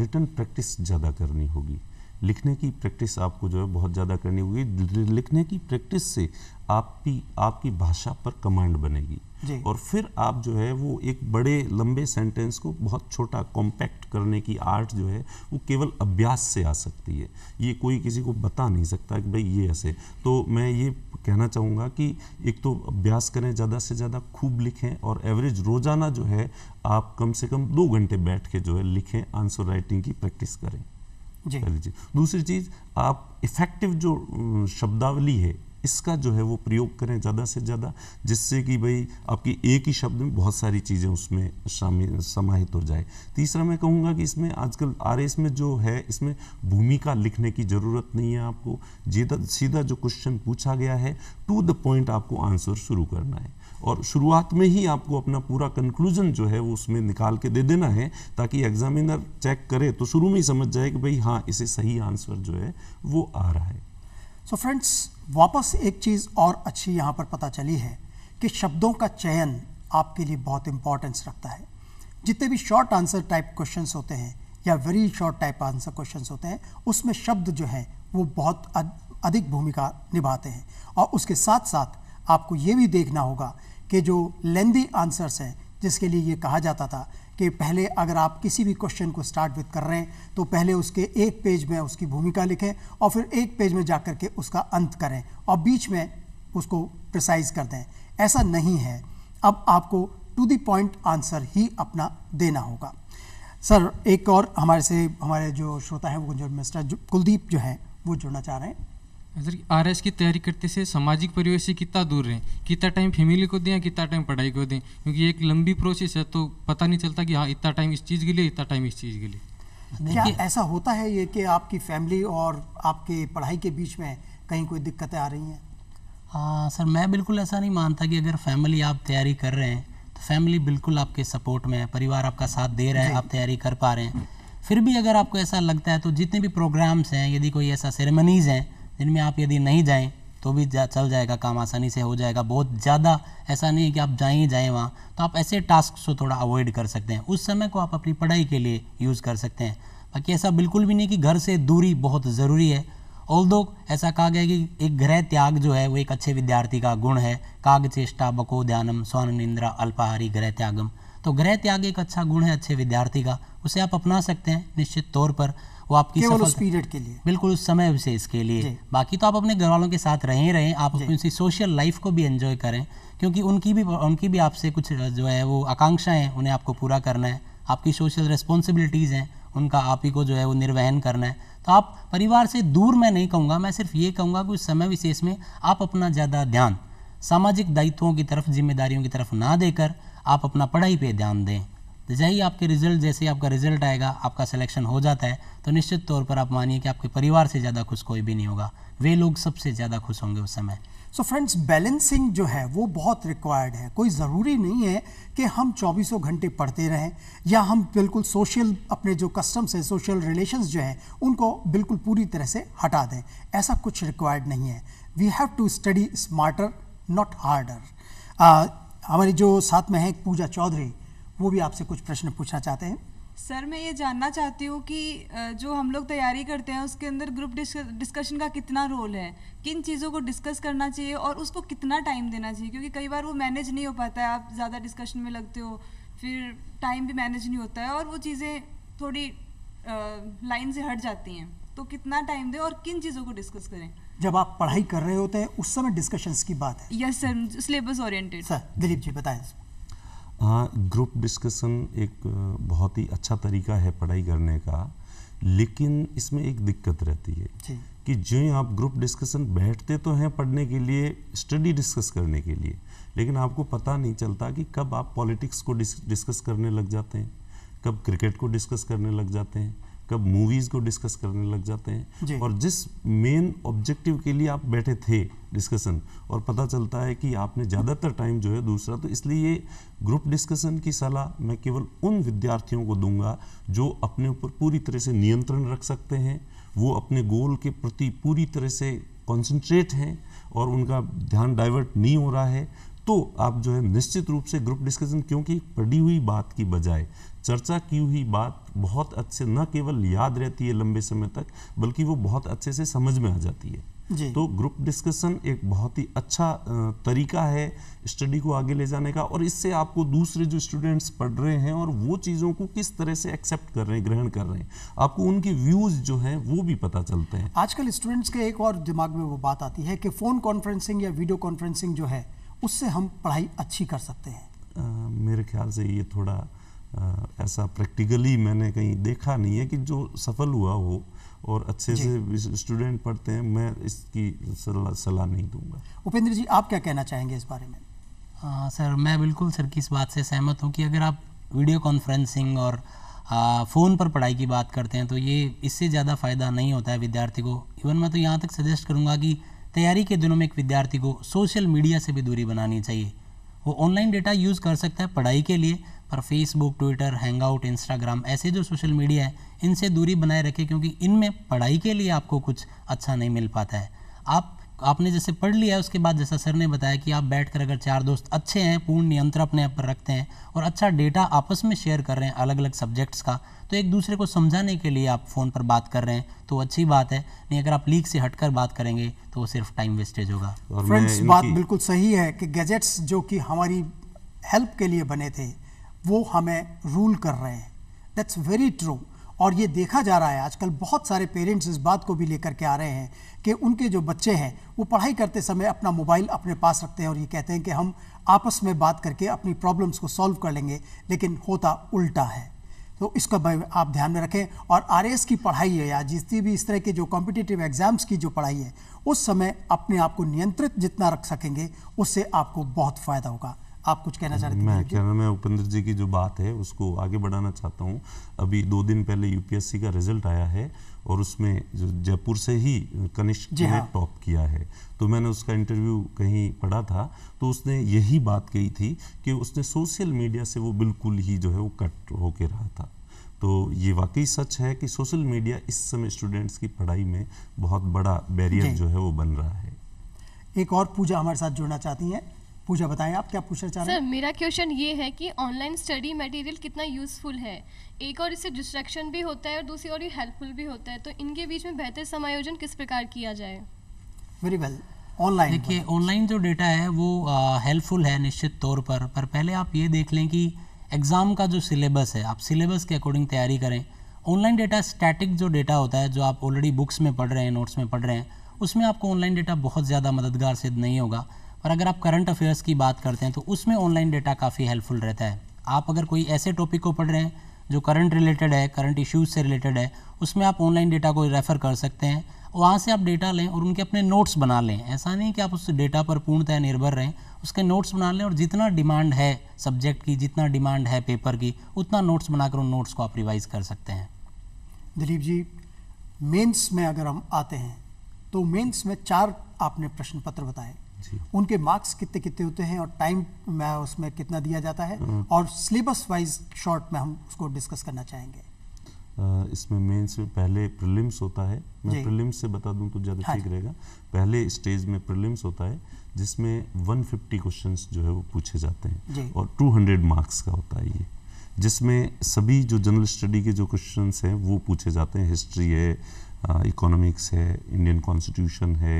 रिटर्न प्रैक्टिस ज़्यादा करनी होगी लिखने की प्रैक्टिस आपको जो है बहुत ज़्यादा करनी होगी लिखने की प्रैक्टिस से आपकी आपकी भाषा पर कमांड बनेगी और फिर आप जो है वो एक बड़े लंबे सेंटेंस को बहुत छोटा कॉम्पैक्ट करने की आर्ट जो है वो केवल अभ्यास से आ सकती है ये कोई किसी को बता नहीं सकता कि भाई ये ऐसे तो मैं ये कहना चाहूँगा कि एक तो अभ्यास करें ज़्यादा से ज़्यादा खूब लिखें और एवरेज रोज़ाना जो है आप कम से कम दो घंटे बैठ के जो है लिखें आंसर राइटिंग की प्रैक्टिस करें जी दूसरी चीज़ आप इफ़ेक्टिव जो शब्दावली है इसका जो है वो प्रयोग करें ज़्यादा से ज़्यादा जिससे कि भाई आपकी एक ही शब्द में बहुत सारी चीज़ें उसमें शामिल समाहित हो जाए तीसरा मैं कहूँगा कि इसमें आजकल आर में जो है इसमें भूमिका लिखने की ज़रूरत नहीं है आपको सीधा जो क्वेश्चन पूछा गया है टू द पॉइंट आपको आंसर शुरू करना है और शुरुआत में ही आपको अपना पूरा कंक्लूजन जो है वो उसमें निकाल के दे देना है ताकि एग्जामिनर चेक करे तो शुरू में ही समझ जाए कि भाई हाँ इसे सही आंसर जो है वो आ रहा है
सो so फ्रेंड्स वापस एक चीज़ और अच्छी यहाँ पर पता चली है कि शब्दों का चयन आपके लिए बहुत इंपॉर्टेंस रखता है जितने भी शॉर्ट आंसर टाइप क्वेश्चंस होते हैं या very short type answer questions होते हैं उसमें शब्द जो है वो बहुत अधिक भूमिका निभाते हैं और उसके साथ साथ आपको ये भी देखना होगा कि जो लेंदी आंसर्स हैं जिसके लिए ये कहा जाता था कि पहले अगर आप किसी भी क्वेश्चन को स्टार्ट विद कर रहे हैं तो पहले उसके एक पेज में उसकी भूमिका लिखें और फिर एक पेज में जा के उसका अंत करें और बीच में उसको प्रिसाइज कर दें ऐसा नहीं है अब आपको टू दी पॉइंट आंसर ही अपना देना होगा सर एक और हमारे से हमारे जो श्रोता हैं वो मिस्टर कुलदीप जो हैं वो जुड़ना चाह रहे हैं
सर आर एस की तैयारी करते से सामाजिक परिवेश से कितना दूर रहें कितना टाइम फैमिली को दें कितना टाइम पढ़ाई को दें क्योंकि एक लंबी प्रोसेस है तो पता नहीं चलता कि हाँ इतना टाइम इस चीज़ के लिए इतना टाइम इस चीज़ के लिए क्या
ऐसा होता है ये कि आपकी फैमिली और आपके पढ़ाई के बीच में कहीं कोई दिक्कतें आ रही हैं
हाँ सर मैं बिल्कुल ऐसा नहीं मानता कि अगर फैमिली आप तैयारी कर रहे हैं तो फैमिली बिल्कुल आपके सपोर्ट में है परिवार आपका साथ दे रहे हैं आप तैयारी कर पा रहे हैं फिर भी अगर आपको ऐसा लगता है तो जितने भी प्रोग्राम्स हैं यदि कोई ऐसा सेरेमनीज़ हैं जिनमें आप यदि नहीं जाएँ तो भी जा, चल जाएगा काम आसानी से हो जाएगा बहुत ज़्यादा ऐसा नहीं है कि आप जाएँ ही जाएँ वहाँ तो आप ऐसे टास्क को थोड़ा अवॉइड कर सकते हैं उस समय को आप अपनी पढ़ाई के लिए यूज़ कर सकते हैं बाकी ऐसा बिल्कुल भी नहीं कि घर से दूरी बहुत ज़रूरी है ऑल दो ऐसा कहा गया कि एक गृह त्याग जो है वो एक अच्छे विद्यार्थी का गुण है काग चेष्टा बको ध्यानम स्वर्ण निंद्रा अल्पाहारी गृह त्यागम तो गृह त्याग एक अच्छा गुण है अच्छे विद्यार्थी का उसे आप अपना सकते हैं निश्चित तौर पर वो आपकी केवल उस पीरियड के लिए बिल्कुल उस समय विशेष के लिए बाकी तो आप अपने घर वालों के साथ रहें रहें आप उनकी सोशल लाइफ को भी एंजॉय करें क्योंकि उनकी भी उनकी भी आपसे कुछ जो है वो आकांक्षाएं उन्हें आपको पूरा करना है आपकी सोशल रिस्पॉन्सिबिलिटीज़ हैं उनका आप ही को जो है वो निर्वहन करना है तो आप परिवार से दूर मैं नहीं कहूँगा मैं सिर्फ ये कहूँगा कि उस समय विशेष में आप अपना ज़्यादा ध्यान सामाजिक दायित्वों की तरफ जिम्मेदारियों की तरफ ना देकर आप अपना पढ़ाई पे ध्यान दें तो ही आपके रिजल्ट जैसे ही आपका रिजल्ट आएगा आपका सिलेक्शन हो जाता है तो निश्चित तौर पर आप मानिए कि आपके परिवार से ज़्यादा खुश कोई भी नहीं होगा वे लोग सबसे ज़्यादा खुश होंगे उस समय
सो फ्रेंड्स बैलेंसिंग जो है वो बहुत रिक्वायर्ड है कोई ज़रूरी नहीं है कि हम चौबीसों घंटे पढ़ते रहें या हम बिल्कुल सोशल अपने जो कस्टम्स हैं सोशल रिलेशंस जो हैं उनको बिल्कुल पूरी तरह से हटा दें ऐसा कुछ रिक्वायर्ड नहीं है we have to study smarter not harder हमारी जो साथ में है पूजा चौधरी वो भी आपसे कुछ प्रश्न पूछना चाहते हैं
सर मैं ये जानना चाहती
हूँ कि जो हम लोग तैयारी करते हैं उसके अंदर ग्रुप डिस्कशन का कितना रोल है किन चीज़ों को डिस्कस करना चाहिए और उसको कितना टाइम देना चाहिए क्योंकि कई बार वो मैनेज नहीं हो पाता है आप ज़्यादा डिस्कशन में लगते हो फिर टाइम भी मैनेज नहीं होता है और वो चीज़ें थोड़ी
लाइन से हट जाती हैं तो कितना टाइम दें और किन चीज़ों को डिस्कस करें
जब आप पढ़ाई कर रहे होते हैं उस समय डिस्कशंस की बात है
yes sir syllabus oriented sir
Dilip ji बताएं
हाँ ग्रुप डिस्कशन एक बहुत ही अच्छा तरीका है पढ़ाई करने का लेकिन इसमें एक दिक्कत रहती है कि जो आप ग्रुप डिस्कशन बैठते तो हैं पढ़ने के लिए स्टडी डिस्कस करने के लिए लेकिन आपको पता नहीं चलता कि कब आप पॉलिटिक्स को डिस्कस करने लग जाते हैं कब क्रिकेट को डिस्कस करने लग जाते हैं कब मूवीज़ को डिस्कस करने लग जाते हैं और जिस मेन ऑब्जेक्टिव के लिए आप बैठे थे डिस्कशन और पता चलता है कि आपने ज़्यादातर टाइम जो है दूसरा तो इसलिए ये ग्रुप डिस्कशन की सलाह मैं केवल उन विद्यार्थियों को दूंगा जो अपने ऊपर पूरी तरह से नियंत्रण रख सकते हैं वो अपने गोल के प्रति पूरी तरह से कॉन्सेंट्रेट हैं और उनका ध्यान डाइवर्ट नहीं हो रहा है तो आप जो है निश्चित रूप से ग्रुप डिस्कशन क्योंकि पढ़ी हुई बात की बजाय चर्चा की हुई बात बहुत अच्छे न केवल याद रहती है लंबे समय तक बल्कि वो बहुत अच्छे से समझ में आ जाती है तो ग्रुप डिस्कशन एक बहुत ही अच्छा तरीका है स्टडी को आगे ले जाने का और इससे आपको दूसरे जो स्टूडेंट्स पढ़ रहे हैं और वो चीज़ों को किस तरह से एक्सेप्ट कर रहे हैं ग्रहण कर रहे हैं आपको उनके व्यूज़ जो हैं वो भी पता चलते हैं
आजकल स्टूडेंट्स के एक और दिमाग में वो बात आती है कि फ़ोन कॉन्फ्रेंसिंग या वीडियो कॉन्फ्रेंसिंग जो है उससे हम पढ़ाई अच्छी कर सकते हैं
आ, मेरे ख्याल से ये थोड़ा आ, ऐसा प्रैक्टिकली मैंने कहीं देखा नहीं है कि जो सफल हुआ हो और अच्छे से स्टूडेंट पढ़ते हैं मैं इसकी
सलाह सला नहीं दूंगा उपेंद्र जी आप क्या कहना चाहेंगे इस बारे में
आ, सर मैं बिल्कुल सर की इस बात से सहमत हूँ कि अगर आप वीडियो कॉन्फ्रेंसिंग और फ़ोन पर पढ़ाई की बात करते हैं तो ये इससे ज़्यादा फ़ायदा नहीं होता है विद्यार्थी को इवन मैं तो यहाँ तक सजेस्ट करूँगा कि तैयारी के दिनों में एक विद्यार्थी को सोशल मीडिया से भी दूरी बनानी चाहिए वो ऑनलाइन डेटा यूज़ कर सकता है पढ़ाई के लिए पर फेसबुक ट्विटर हैंगआउट इंस्टाग्राम ऐसे जो सोशल मीडिया है इनसे दूरी बनाए रखें क्योंकि इनमें पढ़ाई के लिए आपको कुछ अच्छा नहीं मिल पाता है आप आपने जैसे पढ़ लिया है उसके बाद जैसा सर ने बताया कि आप बैठकर अगर चार दोस्त अच्छे हैं पूर्ण नियंत्रण अपने आप पर रखते हैं और अच्छा डेटा आपस में शेयर कर रहे हैं अलग अलग सब्जेक्ट्स का तो एक दूसरे को समझाने के लिए आप फ़ोन पर बात कर रहे हैं तो अच्छी बात है नहीं अगर आप लीक से हटकर बात करेंगे तो वो सिर्फ टाइम वेस्टेज होगा फ्रेंड्स बात बिल्कुल
सही है कि गैजेट्स जो कि हमारी हेल्प के लिए बने थे वो हमें रूल कर रहे हैं दैट्स वेरी ट्रू और ये देखा जा रहा है आजकल बहुत सारे पेरेंट्स इस बात को भी लेकर के आ रहे हैं कि उनके जो बच्चे हैं वो पढ़ाई करते समय अपना मोबाइल अपने पास रखते हैं और ये कहते हैं कि हम आपस में बात करके अपनी प्रॉब्लम्स को सॉल्व कर लेंगे लेकिन होता उल्टा है तो इसका आप ध्यान में रखें और आर की पढ़ाई है या जितनी भी इस तरह के जो कॉम्पिटिटिव एग्जाम्स की जो पढ़ाई है उस समय अपने आप को नियंत्रित जितना रख सकेंगे उससे आपको बहुत फ़ायदा होगा आप कुछ कहना चाहते
हैं मैं कहना मैं उपेंद्र जी की जो बात है उसको आगे बढ़ाना चाहता हूँ अभी दो दिन पहले यूपीएससी का रिजल्ट आया है और उसमें जयपुर से ही कनिष्ठ ने हाँ। टॉप किया है तो मैंने उसका इंटरव्यू कहीं पढ़ा था तो उसने यही बात कही थी कि उसने सोशल मीडिया से वो बिल्कुल ही जो है वो कट होके रहा था तो ये वाकई सच है कि सोशल मीडिया इस समय स्टूडेंट्स की पढ़ाई में बहुत बड़ा बैरियर जो है वो बन रहा
है एक और पूजा हमारे साथ जुड़ना चाहती हैं पूजा बताएं आप क्या पूछना चाह रहे हैं सर मेरा क्वेश्चन ये है कि ऑनलाइन स्टडी मटेरियल कितना यूज़फुल है एक और इससे डिस्ट्रैक्शन भी होता है और दूसरी और ये हेल्पफुल भी होता है तो इनके बीच में बेहतर समायोजन किस प्रकार किया जाए
वेरी वेल ऑनलाइन देखिए ऑनलाइन जो डेटा है वो हेल्पफुल है निश्चित तौर पर पर पहले आप ये देख लें कि एग्ज़ाम का जो सिलेबस है आप सिलेबस के अकॉर्डिंग तैयारी करें ऑनलाइन डेटा स्टैटिक जो डेटा होता है जो आप ऑलरेडी बुक्स में पढ़ रहे हैं नोट्स में पढ़ रहे हैं उसमें आपको ऑनलाइन डेटा बहुत ज़्यादा मददगार सिद्ध नहीं होगा और अगर आप करंट अफेयर्स की बात करते हैं तो उसमें ऑनलाइन डेटा काफ़ी हेल्पफुल रहता है आप अगर कोई ऐसे टॉपिक को पढ़ रहे हैं जो करंट रिलेटेड है करंट इश्यूज से रिलेटेड है उसमें आप ऑनलाइन डेटा को रेफ़र कर सकते हैं वहाँ से आप डेटा लें और उनके अपने नोट्स बना लें ऐसा नहीं कि आप उस डेटा पर पूर्णतः निर्भर रहें उसके नोट्स बना लें और जितना डिमांड है सब्जेक्ट की जितना डिमांड है पेपर की उतना नोट्स बनाकर उन नोट्स को आप रिवाइज कर सकते हैं
दिलीप जी मेंस में अगर हम आते हैं तो मेंस में चार आपने प्रश्न पत्र बताए उनके मार्क्स कितने कितने होते हैं और टाइम उसमें कितना दिया जाता है हम्म। और सिलेबस वाइज शॉर्ट में हम उसको डिस्कस करना चाहेंगे
इसमें मेन से पहले प्रिलिम्स होता है मैं प्रिलिम्स से बता दूं तो ज़्यादा हाँ ठीक रहेगा पहले स्टेज में प्रिलिम्स होता है जिसमें 150 क्वेश्चंस जो है वो पूछे जाते हैं और 200 मार्क्स का होता है ये जिसमें सभी जो जनरल स्टडी के जो क्वेश्चंस हैं वो पूछे जाते हैं हिस्ट्री है इकोनॉमिक्स uh, है इंडियन कॉन्स्टिट्यूशन है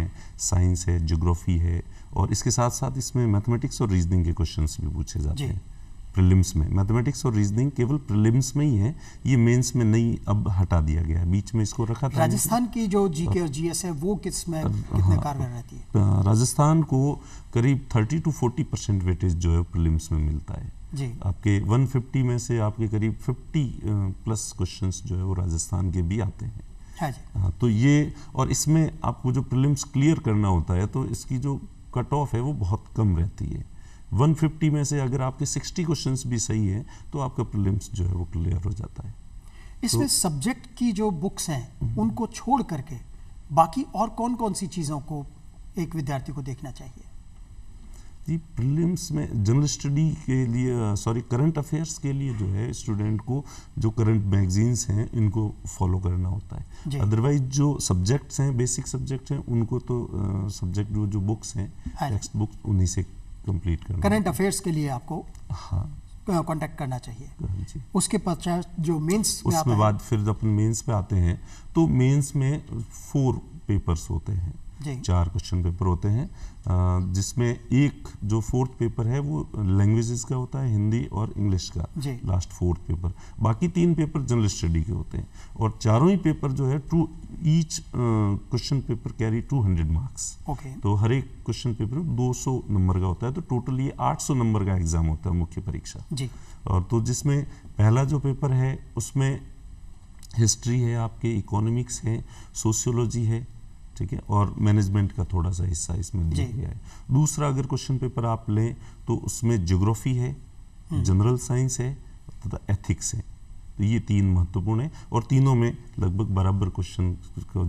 साइंस है जोग्राफ़ी है और इसके साथ साथ इसमें मैथमेटिक्स और रीजनिंग के क्वेश्चन भी पूछे जाते हैं प्रिलिम्स में मैथमेटिक्स और रीजनिंग केवल प्रिलिम्स में ही है ये मेंस में नहीं अब हटा दिया गया है बीच में इसको रखा था राजस्थान की जो जी के और
जीएस है वो किस में कितने हाँ। कारगर रहती
है राजस्थान को करीब 30 टू 40 परसेंट वेटेज जो है प्रिलिम्स में मिलता है जी आपके 150 में से आपके करीब 50 प्लस क्वेश्चंस जो है वो राजस्थान के भी आते हैं हाँ, हाँ तो ये और इसमें आपको जो प्रिलिम्स क्लियर करना होता है तो इसकी जो कट ऑफ है वो बहुत कम रहती है 150 में से अगर आपके 60 क्वेश्चंस भी सही है तो आपका प्रिलिम्स जो है वो क्लियर हो जाता है
इसमें तो, सब्जेक्ट की जो बुक्स हैं हम्म। उनको छोड़ करके बाकी और कौन कौन सी चीज़ों को एक विद्यार्थी को देखना चाहिए
जी प्रीलिम्स में जनरल स्टडी के लिए सॉरी करंट अफेयर्स के लिए जो है स्टूडेंट को जो करंट मैगजीन्स हैं इनको फॉलो करना होता है अदरवाइज जो सब्जेक्ट्स हैं बेसिक सब्जेक्ट हैं उनको तो सब्जेक्ट uh, जो जो बुक्स हैं टेक्स्ट हाँ बुक्स उन्हीं से कंप्लीट करना
करंट अफेयर्स के लिए आपको हाँ कांटेक्ट uh, करना चाहिए हाँ उसके पश्चात जो मेंस में उसके बाद
फिर अपन मेंस पे आते हैं तो मेंस में फोर पेपर्स होते हैं चार क्वेश्चन पेपर होते हैं जिसमें एक जो फोर्थ पेपर है वो लैंग्वेजेस का होता है हिंदी और इंग्लिश का लास्ट फोर्थ पेपर बाकी तीन पेपर जनरल स्टडी के होते हैं और चारों ही पेपर जो है two each question paper carry 200 marks okay तो हर एक क्वेश्चन पेपर 200 नंबर का होता है तो टोटल ये 800 नंबर का एग्जाम होता है मुख्य परीक्षा जी और तो जिसमें पहला जो पेपर है उसमें हिस्ट्री है आपके इकोनॉमिक्स है सोशियोलॉजी है ठीक है और मैनेजमेंट का थोड़ा सा हिस्सा इसमें दिया गया है दूसरा अगर क्वेश्चन पेपर आप लें तो उसमें जोग्राफी है
जनरल
हम्म। साइंस है तथा एथिक्स है तो ये तीन महत्वपूर्ण है और तीनों में लगभग बराबर क्वेश्चन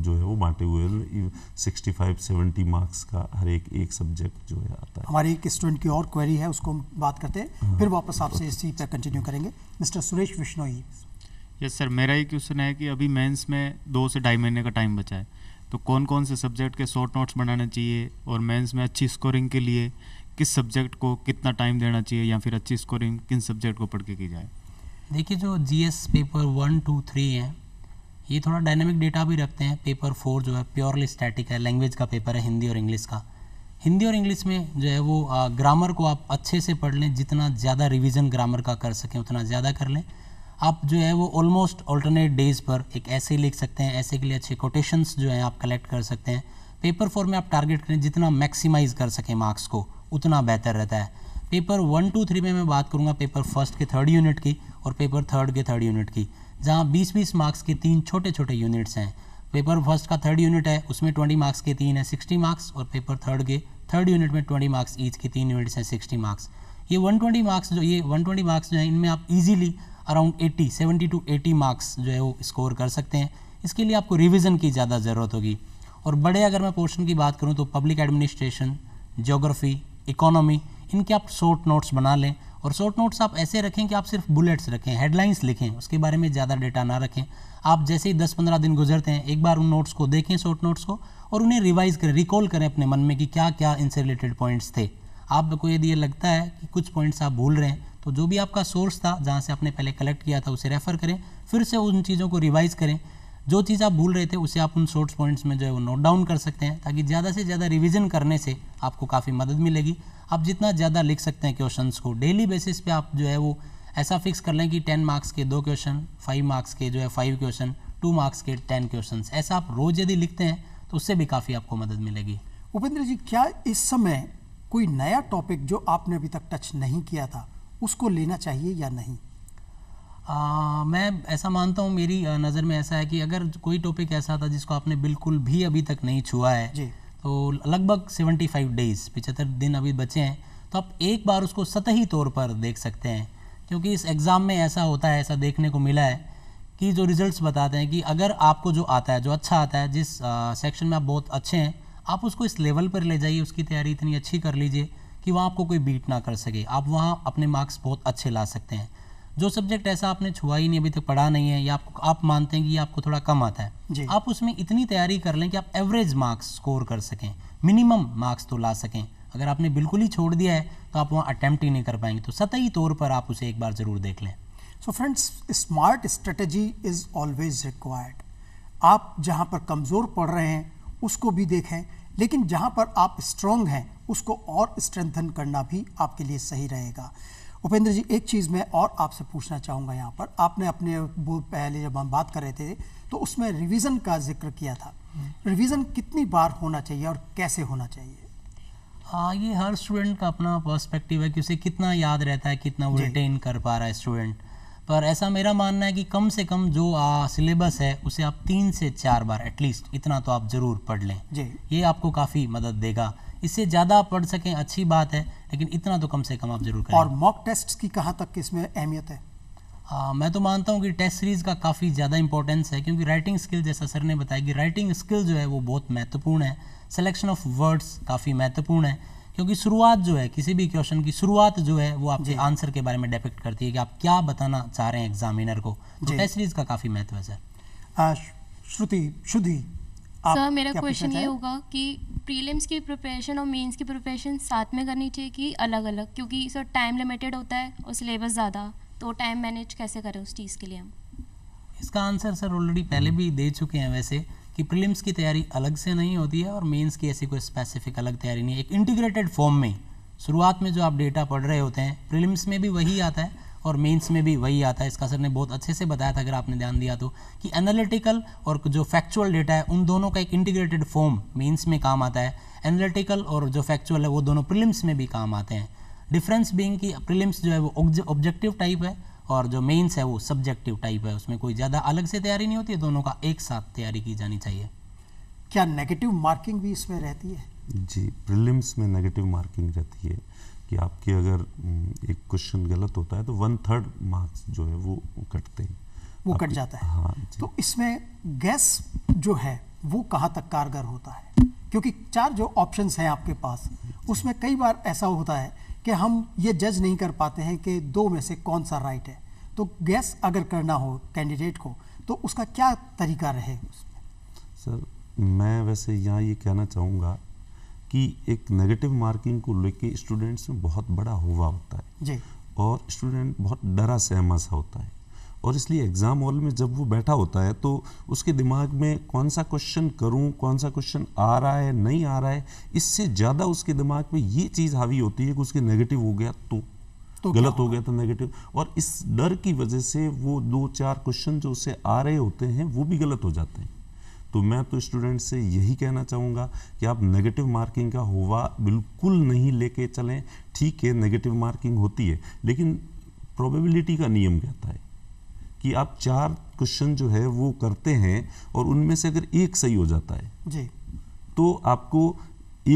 जो है वो बांटे हुए हैं सिक्सटी फाइव सेवेंटी मार्क्स का हर एक एक सब्जेक्ट जो है आता है
हमारे एक स्टूडेंट की और क्वेरी है उसको हम बात करते हैं हाँ, फिर वापस आपसे इसी पर कंटिन्यू करेंगे mister Suresh Vishnoi
yes sir मेरा ये क्वेश्चन है कि अभी मेंस में दो से ढाई महीने का टाइम बचा है तो कौन कौन से सब्जेक्ट के शॉर्ट नोट्स बनाने चाहिए और मेंस में अच्छी स्कोरिंग के लिए किस सब्जेक्ट को कितना टाइम देना चाहिए या फिर अच्छी स्कोरिंग किन सब्जेक्ट को पढ़ के की जाए देखिए जो जी पेपर वन टू थ्री है ये थोड़ा डायनेमिक डेटा भी रखते हैं पेपर फोर जो है प्योरली स्टैटिक है लैंग्वेज का पेपर है हिंदी और इंग्लिश का हिंदी और इंग्लिश में जो है वो ग्रामर को आप अच्छे से पढ़ लें जितना ज़्यादा रिवीजन ग्रामर का कर सकें उतना ज़्यादा कर लें आप जो है वो ऑलमोस्ट ऑल्टरनेट डेज पर एक ऐसे लिख सकते हैं ऐसे के लिए अच्छे कोटेशंस जो हैं आप कलेक्ट कर सकते हैं पेपर फोर में आप टारगेट करें जितना मैक्सिमाइज कर सकें मार्क्स को उतना बेहतर रहता है पेपर वन टू थ्री में मैं बात करूंगा पेपर फर्स्ट के थर्ड यूनिट की और पेपर थर्ड के थर्ड यूनिट की जहाँ बीस बीस मार्क्स के तीन छोटे छोटे यूनिट्स हैं पेपर फर्स्ट का थर्ड यूनिट है उसमें ट्वेंटी मार्क्स के तीन है सिक्सटी मार्क्स और पेपर थर्ड के थर्ड यूनिट में ट्वेंटी मार्क्स ईच के तीन यूनिट्स हैं सिक्सटी मार्क्स ये वन ट्वेंटी मार्क्स जो ये वन ट्वेंटी मार्क्स जो है इनमें आप ईजिली अराउंड 80 70 टू 80 मार्क्स जो है वो स्कोर कर सकते हैं इसके लिए आपको रिविज़न की ज़्यादा ज़रूरत होगी और बड़े अगर मैं पोर्शन की बात करूँ तो पब्लिक एडमिनिस्ट्रेशन जोग्राफ़ी इकोनॉमी इनके आप शॉर्ट नोट्स बना लें और शॉर्ट नोट्स आप ऐसे रखें कि आप सिर्फ बुलेट्स रखें हेडलाइंस लिखें उसके बारे में ज़्यादा डेटा ना रखें आप जैसे ही 10-15 दिन गुजरते हैं एक बार उन नोट्स को देखें शॉर्ट नोट्स को और उन्हें रिवाइज़ करें रिकॉल करें अपने मन में कि क्या क्या इनसे रिलेटेड पॉइंट्स थे आपको यदि ये लगता है कि कुछ पॉइंट्स आप भूल रहे हैं तो जो भी आपका सोर्स था जहाँ से आपने पहले कलेक्ट किया था उसे रेफ़र करें फिर से उन चीज़ों को रिवाइज करें जो चीज़ आप भूल रहे थे उसे आप उन सोर्स पॉइंट्स में जो है वो नोट डाउन कर सकते हैं ताकि ज़्यादा से ज़्यादा रिविज़न करने से आपको काफ़ी मदद मिलेगी आप जितना ज़्यादा लिख सकते हैं क्वेश्चन को डेली बेसिस पे आप जो है वो ऐसा फिक्स कर लें कि टेन मार्क्स के दो क्वेश्चन फाइव मार्क्स के जो है फाइव क्वेश्चन टू मार्क्स के टेन क्वेश्चन ऐसा आप रोज़ यदि लिखते हैं तो उससे भी काफ़ी आपको मदद मिलेगी
उपेंद्र जी क्या इस समय कोई नया टॉपिक जो आपने अभी तक टच नहीं किया था उसको लेना चाहिए या नहीं
आ, मैं ऐसा मानता हूँ मेरी नज़र में ऐसा है कि अगर कोई टॉपिक ऐसा था जिसको आपने बिल्कुल भी अभी तक नहीं छुआ है जी तो लगभग 75 डेज़ पिचहत्तर दिन अभी बचे हैं तो आप एक बार उसको सतही तौर पर देख सकते हैं क्योंकि इस एग्ज़ाम में ऐसा होता है ऐसा देखने को मिला है कि जो रिज़ल्ट्स बताते हैं कि अगर आपको जो आता है जो अच्छा आता है जिस सेक्शन में आप बहुत अच्छे हैं आप उसको इस लेवल पर ले जाइए उसकी तैयारी इतनी अच्छी कर लीजिए कि वहाँ आपको कोई बीट ना कर सके आप वहाँ अपने मार्क्स बहुत अच्छे ला सकते हैं जो सब्जेक्ट ऐसा आपने छुआ ही नहीं अभी तक पढ़ा नहीं है या आपको आप मानते हैं कि आपको थोड़ा कम आता है आप उसमें इतनी तैयारी कर लें कि आप एवरेज मार्क्स स्कोर कर सकें मिनिमम मार्क्स तो ला सकें अगर आपने बिल्कुल ही छोड़ दिया है तो आप वहाँ अटैम्प्ट ही नहीं कर पाएंगे तो सतही तौर पर आप उसे एक बार ज़रूर देख लें
so friends smart strategy is always required आप जहाँ पर कमज़ोर पढ़ रहे हैं उसको भी देखें लेकिन जहाँ पर आप स्ट्रॉन्ग हैं उसको और स्ट्रेंथन करना भी आपके लिए सही रहेगा उपेंद्र जी एक चीज़ मैं और आपसे पूछना चाहूँगा यहाँ पर आपने अपने वो पहले जब हम बात कर रहे थे तो उसमें रिवीजन का जिक्र किया था रिवीजन कितनी बार होना चाहिए और कैसे होना चाहिए
हाँ ये हर स्टूडेंट का अपना पर्सपेक्टिव है कि उसे कितना याद रहता है कितना वो रिटेन कर पा रहा है स्टूडेंट पर ऐसा मेरा मानना है कि कम से कम जो सिलेबस है उसे आप तीन से चार बार एटलीस्ट इतना तो आप ज़रूर पढ़ लें ये आपको काफ़ी मदद देगा इससे ज़्यादा आप पढ़ सकें अच्छी बात है लेकिन इतना तो कम से कम आप जरूर करें और मॉक टेस्ट की कहाँ तक इसमें अहमियत है आ, मैं तो मानता हूँ कि टेस्ट सीरीज़ का काफ़ी ज़्यादा इंपॉर्टेंस है क्योंकि राइटिंग स्किल जैसा सर ने बताया कि राइटिंग स्किल जो है वो बहुत महत्वपूर्ण है सिलेक्शन ऑफ वर्ड्स काफ़ी महत्वपूर्ण है क्योंकि शुरुआत जो है किसी भी क्वेश्चन की शुरुआत जो है वो आपके आंसर के बारे में डिपेक्ट करती है कि आप क्या बताना चाह रहे हैं एग्जामिनर को तो टेस्ट सीरीज़ का काफ़ी महत्व है सर श्रुति शुद्धि
सर मेरा क्वेश्चन ये होगा
कि प्रीलिम्स की प्रिपरेशन और मेंस की प्रिपरेशन साथ में करनी चाहिए कि अलग अलग क्योंकि सर टाइम लिमिटेड होता है और सिलेबस ज़्यादा तो टाइम मैनेज कैसे करें उस चीज़ के लिए हम इसका आंसर सर ऑलरेडी पहले भी दे चुके हैं वैसे कि प्रीलिम्स की तैयारी अलग से नहीं होती है और मेंस की ऐसी कोई स्पेसिफिक अलग तैयारी नहीं है एक इंटीग्रेटेड फॉर्म में शुरुआत में जो आप डेटा पढ़ रहे होते हैं प्रीलिम्स में भी वही आता है और मेंस में भी वही आता है इसका सर ने बहुत अच्छे से बताया था अगर आपने ध्यान दिया तो कि एनालिटिकल और जो फैक्चुअल डेटा है उन दोनों का एक इंटीग्रेटेड फॉर्म मेंस में काम आता है एनालिटिकल और जो फैक्चुअल है वो दोनों प्रिलिम्स में भी काम आते हैं डिफरेंस बींग की प्रिलिम्स जो है वो ऑब्जेक्टिव टाइप है और जो मेन्स है वो सब्जेक्टिव टाइप है उसमें कोई ज़्यादा अलग से तैयारी नहीं होती दोनों का एक साथ तैयारी की जानी चाहिए क्या नेगेटिव मार्किंग भी इसमें रहती है
जी प्रिलिम्स में नेगेटिव मार्किंग रहती है कि आपके अगर एक क्वेश्चन गलत होता है तो वन थर्ड मार्क्स जो है वो कटते हैं
वो कट जाता है हाँ तो इसमें गैस जो है वो कहाँ तक कारगर होता है क्योंकि चार जो ऑप्शंस हैं आपके पास उसमें कई बार ऐसा होता है कि हम ये जज नहीं कर पाते हैं कि दो में से कौन सा राइट है तो गैस अगर करना हो कैंडिडेट को तो उसका क्या तरीका रहे
सर मैं वैसे यहाँ ये कहना चाहूँगा कि एक नेगेटिव मार्किंग को लेके स्टूडेंट्स में बहुत बड़ा हुआ होता है जी और स्टूडेंट बहुत डरा सहमा सा होता है और इसलिए एग्ज़ाम हॉल में जब वो बैठा होता है तो उसके दिमाग में कौन सा क्वेश्चन करूं कौन सा क्वेश्चन आ रहा है नहीं आ रहा है इससे ज़्यादा उसके दिमाग में ये चीज़ हावी होती है कि उसके नेगेटिव हो गया तो तो गलत हो गया था तो नेगेटिव और इस डर की वजह से वो दो चार क्वेश्चन जो उसे आ रहे होते हैं वो भी गलत हो जाते हैं तो मैं तो स्टूडेंट से यही कहना चाहूँगा कि आप नेगेटिव मार्किंग का होवा बिल्कुल नहीं लेके चलें ठीक है नेगेटिव मार्किंग होती है लेकिन प्रोबेबिलिटी का नियम कहता है कि आप चार क्वेश्चन जो है वो करते हैं और उनमें से अगर एक सही हो जाता है जी तो आपको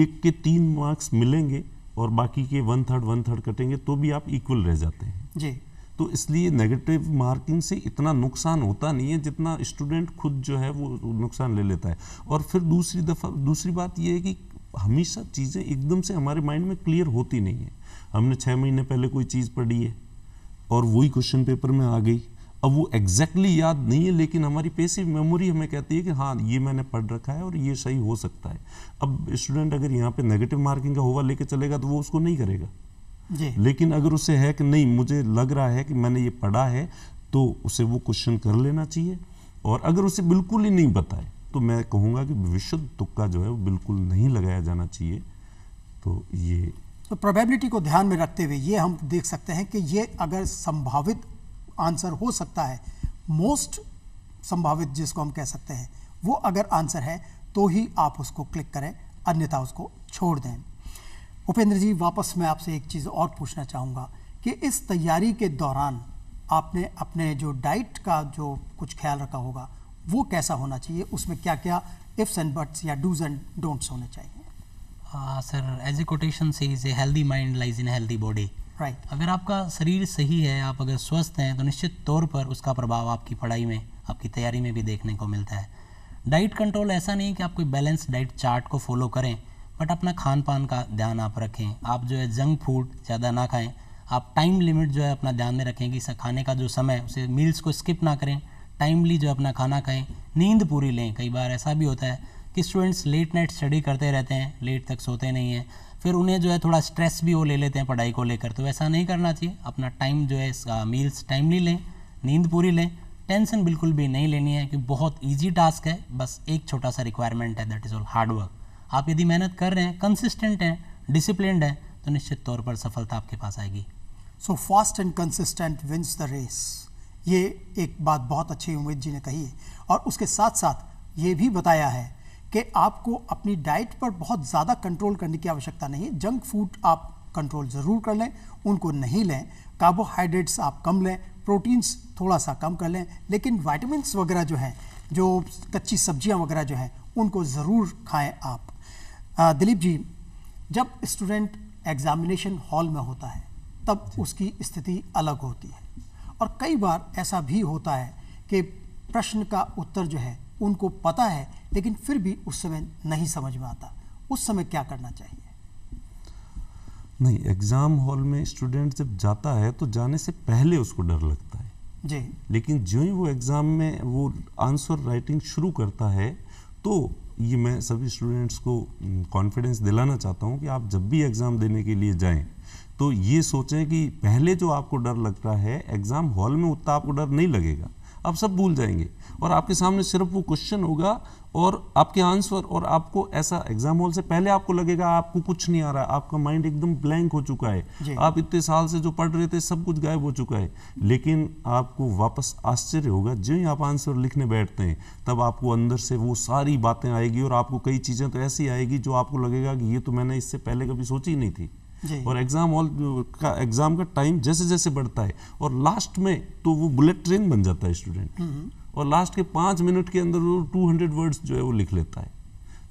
एक के तीन मार्क्स मिलेंगे और बाकी के वन थर्ड वन थर्ड कटेंगे तो भी आप इक्वल रह जाते हैं जी तो इसलिए नेगेटिव मार्किंग से इतना नुकसान होता नहीं है जितना स्टूडेंट खुद जो है वो नुकसान ले लेता है और फिर दूसरी दफ़ा दूसरी बात ये है कि हमेशा चीज़ें एकदम से हमारे माइंड में क्लियर होती नहीं है हमने छः महीने पहले कोई चीज़ पढ़ी है और वही क्वेश्चन पेपर में आ गई अब वो एग्जैक्टली exactly याद नहीं है लेकिन हमारी पेसिव मेमोरी हमें कहती है कि हाँ ये मैंने पढ़ रखा है और ये सही हो सकता है अब स्टूडेंट अगर यहाँ पे नेगेटिव मार्किंग का होगा लेके चलेगा तो वो उसको नहीं करेगा लेकिन अगर उसे है कि नहीं मुझे लग रहा है कि मैंने ये पढ़ा है तो उसे वो क्वेश्चन कर लेना चाहिए और अगर उसे बिल्कुल ही नहीं बताए तो मैं कहूँगा कि विशुद्ध तुक्का जो है वो बिल्कुल नहीं लगाया जाना चाहिए तो ये
तो प्रोबेबिलिटी को ध्यान में रखते हुए ये हम देख सकते हैं कि ये अगर संभावित आंसर हो सकता है मोस्ट संभावित जिसको हम कह सकते हैं वो अगर आंसर है तो ही आप उसको क्लिक करें अन्यथा उसको छोड़ दें उपेंद्र जी वापस मैं आपसे एक चीज़ और पूछना चाहूँगा कि इस तैयारी के दौरान आपने अपने जो डाइट का जो कुछ ख्याल रखा होगा वो कैसा होना चाहिए उसमें क्या क्या इफ्स एंड बट्स या डूज एंड डोंट्स होने चाहिए
हाँ, सर एज ए कोटेशन से is a healthy mind lies in healthy body right अगर आपका शरीर सही है आप अगर स्वस्थ हैं तो निश्चित तौर पर उसका प्रभाव आपकी पढ़ाई में आपकी तैयारी में भी देखने को मिलता है डाइट कंट्रोल ऐसा नहीं कि आप कोई बैलेंस डाइट चार्ट को फॉलो करें बट अपना खान पान का ध्यान आप रखें आप जो है जंक फूड ज़्यादा ना खाएं आप टाइम लिमिट जो है अपना ध्यान में रखें कि खाने का जो समय है उसे मील्स को स्किप ना करें टाइमली जो अपना खाना खाएं नींद पूरी लें कई बार ऐसा भी होता है कि स्टूडेंट्स लेट नाइट स्टडी करते रहते हैं लेट तक सोते नहीं हैं फिर उन्हें जो है थोड़ा स्ट्रेस भी वो ले लेते हैं पढ़ाई को लेकर तो वैसा नहीं करना चाहिए अपना टाइम जो है मील्स टाइमली लें नींद पूरी लें टेंशन बिल्कुल भी नहीं लेनी है क्योंकि बहुत ईजी टास्क है बस एक छोटा सा रिक्वायरमेंट है दैट इज़ ऑल हार्डवर्क आप यदि मेहनत कर रहे हैं कंसिस्टेंट हैं डिसिप्लिनड हैं तो निश्चित तौर पर सफलता आपके पास आएगी so fast and
consistent wins the race ये एक बात बहुत अच्छी उमेद जी ने कही है और उसके साथ साथ ये भी बताया है कि आपको अपनी डाइट पर बहुत ज़्यादा कंट्रोल करने की आवश्यकता नहीं है जंक फूड आप कंट्रोल ज़रूर कर लें उनको नहीं लें कार्बोहाइड्रेट्स आप कम लें प्रोटीन्स थोड़ा सा कम कर लें लेकिन वाइटामस वगैरह जो हैं जो कच्ची सब्जियां वगैरह जो हैं उनको ज़रूर खाएं आप दिलीप जी जब स्टूडेंट एग्जामिनेशन हॉल में होता है तब उसकी स्थिति अलग होती है और कई बार ऐसा भी होता है कि प्रश्न का उत्तर जो है उनको पता है लेकिन फिर भी उस समय नहीं समझ में आता उस समय क्या करना चाहिए
नहीं एग्ज़ाम हॉल में स्टूडेंट जब जाता है तो जाने से पहले उसको डर लगता है जी लेकिन जो ही वो एग्ज़ाम में वो आंसर राइटिंग शुरू करता है तो ये मैं सभी स्टूडेंट्स को कॉन्फिडेंस दिलाना चाहता हूँ कि आप जब भी एग्ज़ाम देने के लिए जाएं तो ये सोचें कि पहले जो आपको डर लग रहा है एग्ज़ाम हॉल में उतना आपको डर नहीं लगेगा आप सब भूल जाएंगे और आपके सामने सिर्फ वो क्वेश्चन होगा और आपके आंसर और आपको ऐसा एग्जाम हॉल से पहले आपको लगेगा आपको कुछ नहीं आ रहा आपका माइंड एकदम ब्लैंक हो चुका है आप इतने साल से जो पढ़ रहे थे सब कुछ गायब हो चुका है लेकिन आपको वापस आश्चर्य होगा जो ही आप आंसर लिखने बैठते हैं तब आपको अंदर से वो सारी बातें आएगी और आपको कई चीज़ें तो ऐसी आएगी जो आपको लगेगा कि ये तो मैंने इससे पहले कभी सोची नहीं थी और एग्जाम हॉल का एग्जाम का टाइम जैसे जैसे बढ़ता है और लास्ट में तो वो बुलेट ट्रेन बन जाता है स्टूडेंट और लास्ट के पाँच मिनट के अंदर वो टू हंड्रेड वर्ड्स जो है वो लिख लेता है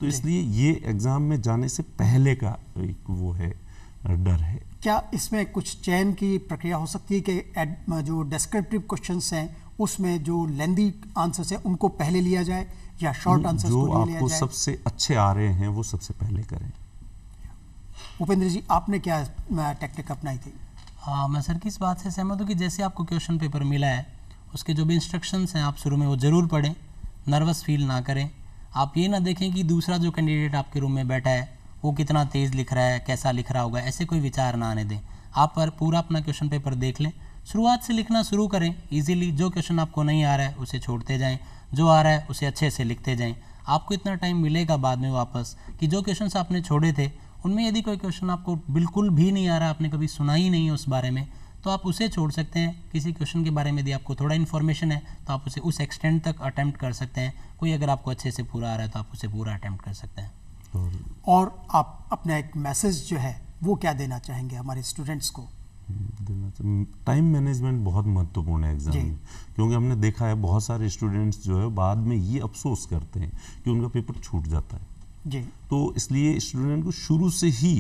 तो इसलिए ये एग्ज़ाम में जाने से पहले का एक वो है डर है
क्या इसमें कुछ चयन की प्रक्रिया हो सकती है कि जो डिस्क्रिप्टिव क्वेश्चंस हैं उसमें जो लेंदी आंसर्स हैं उनको पहले लिया जाए या शॉर्ट आंसर्स जो आपको सबसे
अच्छे आ रहे हैं वो सबसे पहले करें
उपेंद्र जी आपने क्या टेक्निक अपनाई थी
हाँ मैं सर किस बात से सहमत हूँ कि जैसे आपको क्वेश्चन पेपर मिला है उसके जो भी इंस्ट्रक्शंस हैं आप शुरू में वो ज़रूर पढ़ें नर्वस फील ना करें आप ये ना देखें कि दूसरा जो कैंडिडेट आपके रूम में बैठा है वो कितना तेज़ लिख रहा है कैसा लिख रहा होगा ऐसे कोई विचार ना आने दें आप पर पूरा अपना क्वेश्चन पेपर देख लें शुरुआत से लिखना शुरू करें ईजिली जो क्वेश्चन आपको नहीं आ रहा है उसे छोड़ते जाएँ जो आ रहा है उसे अच्छे से लिखते जाएँ आपको इतना टाइम मिलेगा बाद में वापस कि जो क्वेश्चन आपने छोड़े थे उनमें यदि कोई क्वेश्चन आपको बिल्कुल भी नहीं आ रहा आपने कभी सुना ही नहीं है उस बारे में तो आप उसे छोड़ सकते हैं किसी क्वेश्चन के बारे में यदि आपको थोड़ा इन्फॉर्मेशन है तो आप उसे उस एक्सटेंड तक अटैम्प्ट कर सकते हैं कोई अगर आपको अच्छे से पूरा आ रहा है तो आप उसे पूरा अटैम्प्ट कर सकते हैं हम्म। और आप
अपना एक मैसेज जो है वो क्या देना चाहेंगे हमारे स्टूडेंट्स को
टाइम हम्म, मैनेजमेंट हम्म, बहुत महत्वपूर्ण है एग्जाम में क्योंकि हमने देखा है बहुत सारे स्टूडेंट्स जो है बाद में ये अफसोस करते हैं कि उनका पेपर छूट जाता है जी तो इसलिए स्टूडेंट को शुरू से ही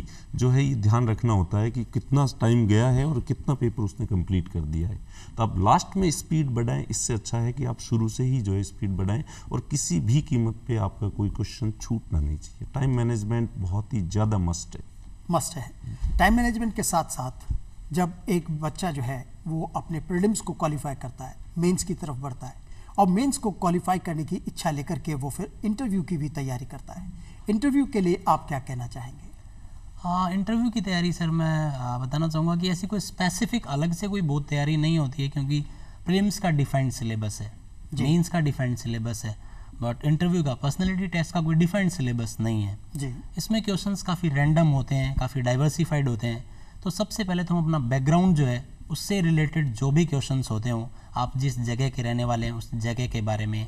जो है ये ध्यान रखना होता है कि कितना टाइम गया है और कितना पेपर उसने कंप्लीट कर दिया है तो आप लास्ट में स्पीड बढ़ाएं इससे अच्छा है कि आप शुरू से ही जो है स्पीड बढ़ाएं और किसी भी कीमत पे आपका कोई क्वेश्चन छूटना नहीं चाहिए टाइम मैनेजमेंट बहुत ही ज़्यादा मस्ट है
मस्ट है टाइम मैनेजमेंट के साथ साथ जब एक बच्चा जो है वो अपने प्रिलिम्स को क्वालिफाई करता है मेन्स की तरफ बढ़ता है और मेंस को क्वालिफाई करने की इच्छा लेकर के वो फिर इंटरव्यू की भी तैयारी करता है इंटरव्यू के लिए आप क्या कहना चाहेंगे
हाँ इंटरव्यू की तैयारी सर मैं बताना चाहूँगा कि ऐसी कोई स्पेसिफिक अलग से कोई बहुत तैयारी नहीं होती है क्योंकि प्रीम्स का डिफरेंट सिलेबस है मेन्स का डिफरेंट सिलेबस है बट इंटरव्यू का पर्सनैलिटी टेस्ट का कोई डिफरेंट सिलेबस नहीं है जी इसमें क्वेश्चन काफ़ी रैंडम होते हैं काफ़ी डाइवर्सिफाइड होते हैं तो सबसे पहले तो हम अपना बैकग्राउंड जो है उससे रिलेटेड जो भी क्वेश्चन होते हों आप जिस जगह के रहने वाले हैं उस जगह के बारे में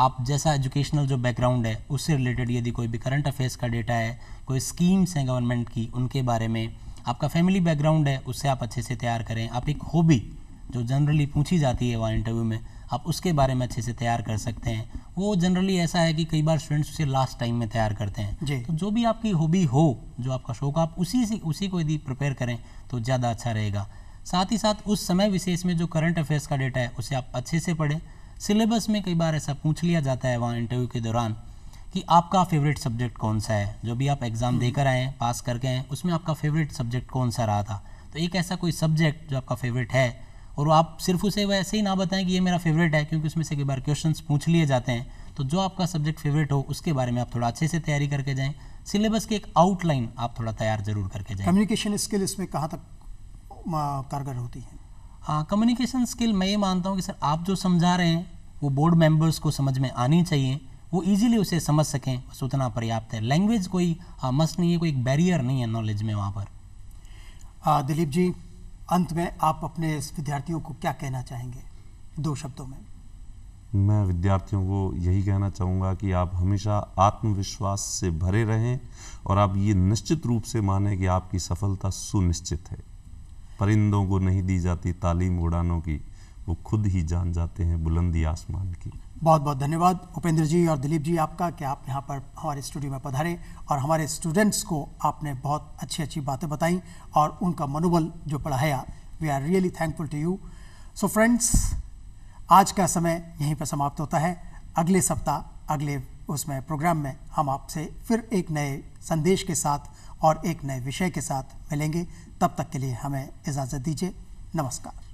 आप जैसा एजुकेशनल जो बैकग्राउंड है उससे रिलेटेड यदि कोई भी करंट अफेयर्स का डेटा है कोई स्कीम्स हैं गवर्नमेंट की उनके बारे में आपका फैमिली बैकग्राउंड है उससे आप अच्छे से तैयार करें आप एक हॉबी जो जनरली पूछी जाती है वहाँ इंटरव्यू में आप उसके बारे में अच्छे से तैयार कर सकते हैं वो जनरली ऐसा है कि कई बार स्टूडेंट्स उसे लास्ट टाइम में तैयार करते हैं तो जो भी आपकी हॉबी हो जो आपका शौक आप उसी से उसी को यदि प्रिपेयर करें तो ज़्यादा अच्छा रहेगा साथ ही साथ उस समय विशेष में जो करंट अफेयर्स का डेटा है उसे आप अच्छे से पढ़ें सिलेबस में कई बार ऐसा पूछ लिया जाता है वहाँ इंटरव्यू के दौरान कि आपका फेवरेट सब्जेक्ट कौन सा है जो भी आप एग्ज़ाम हम्म। देकर आए हैं पास करके आए उसमें आपका फेवरेट सब्जेक्ट कौन सा रहा था तो एक ऐसा कोई सब्जेक्ट जो आपका फेवरेट है और आप सिर्फ उसे वैसे ही ना बताएं कि ये मेरा फेवरेट है क्योंकि उसमें से कई बार क्वेश्चंस पूछ लिए जाते हैं तो जो आपका सब्जेक्ट फेवरेट हो उसके बारे में आप थोड़ा अच्छे से तैयारी करके जाएं सिलेबस के एक आउटलाइन आप थोड़ा तैयार जरूर करके जाएं
कम्युनिकेशन स्किल इसमें कहाँ तक कारगर होती है
कम्युनिकेशन हाँ, स्किल मैं ये मानता हूँ कि सर आप जो समझा रहे हैं वो बोर्ड मेंबर्स को समझ में आनी चाहिए वो इजीली उसे समझ सकें बस उतना पर्याप्त है लैंग्वेज कोई मस्त हाँ, नहीं है कोई एक बैरियर नहीं है नॉलेज में वहाँ पर दिलीप जी अंत में आप अपने
विद्यार्थियों को क्या कहना चाहेंगे दो शब्दों में
मैं विद्यार्थियों को यही कहना चाहूँगा कि आप हमेशा आत्मविश्वास से भरे रहें और आप ये निश्चित रूप से माने कि आपकी सफलता सुनिश्चित है परिंदों को नहीं दी जाती तालीम उड़ानों की वो खुद ही जान जाते हैं बुलंदी आसमान की
बहुत बहुत धन्यवाद उपेंद्र जी और दिलीप जी आपका कि आप यहाँ पर हमारे स्टूडियो में पधारे और हमारे स्टूडेंट्स को आपने बहुत अच्छी अच्छी बातें बताई और उनका मनोबल जो पढ़ाया we are really thankful to you so friends आज का समय यहीं पर समाप्त होता है अगले सप्ताह अगले उसमें प्रोग्राम में हम आपसे फिर एक नए संदेश के साथ और एक नए विषय के साथ मिलेंगे तब तक के लिए हमें इजाज़त दीजिए नमस्कार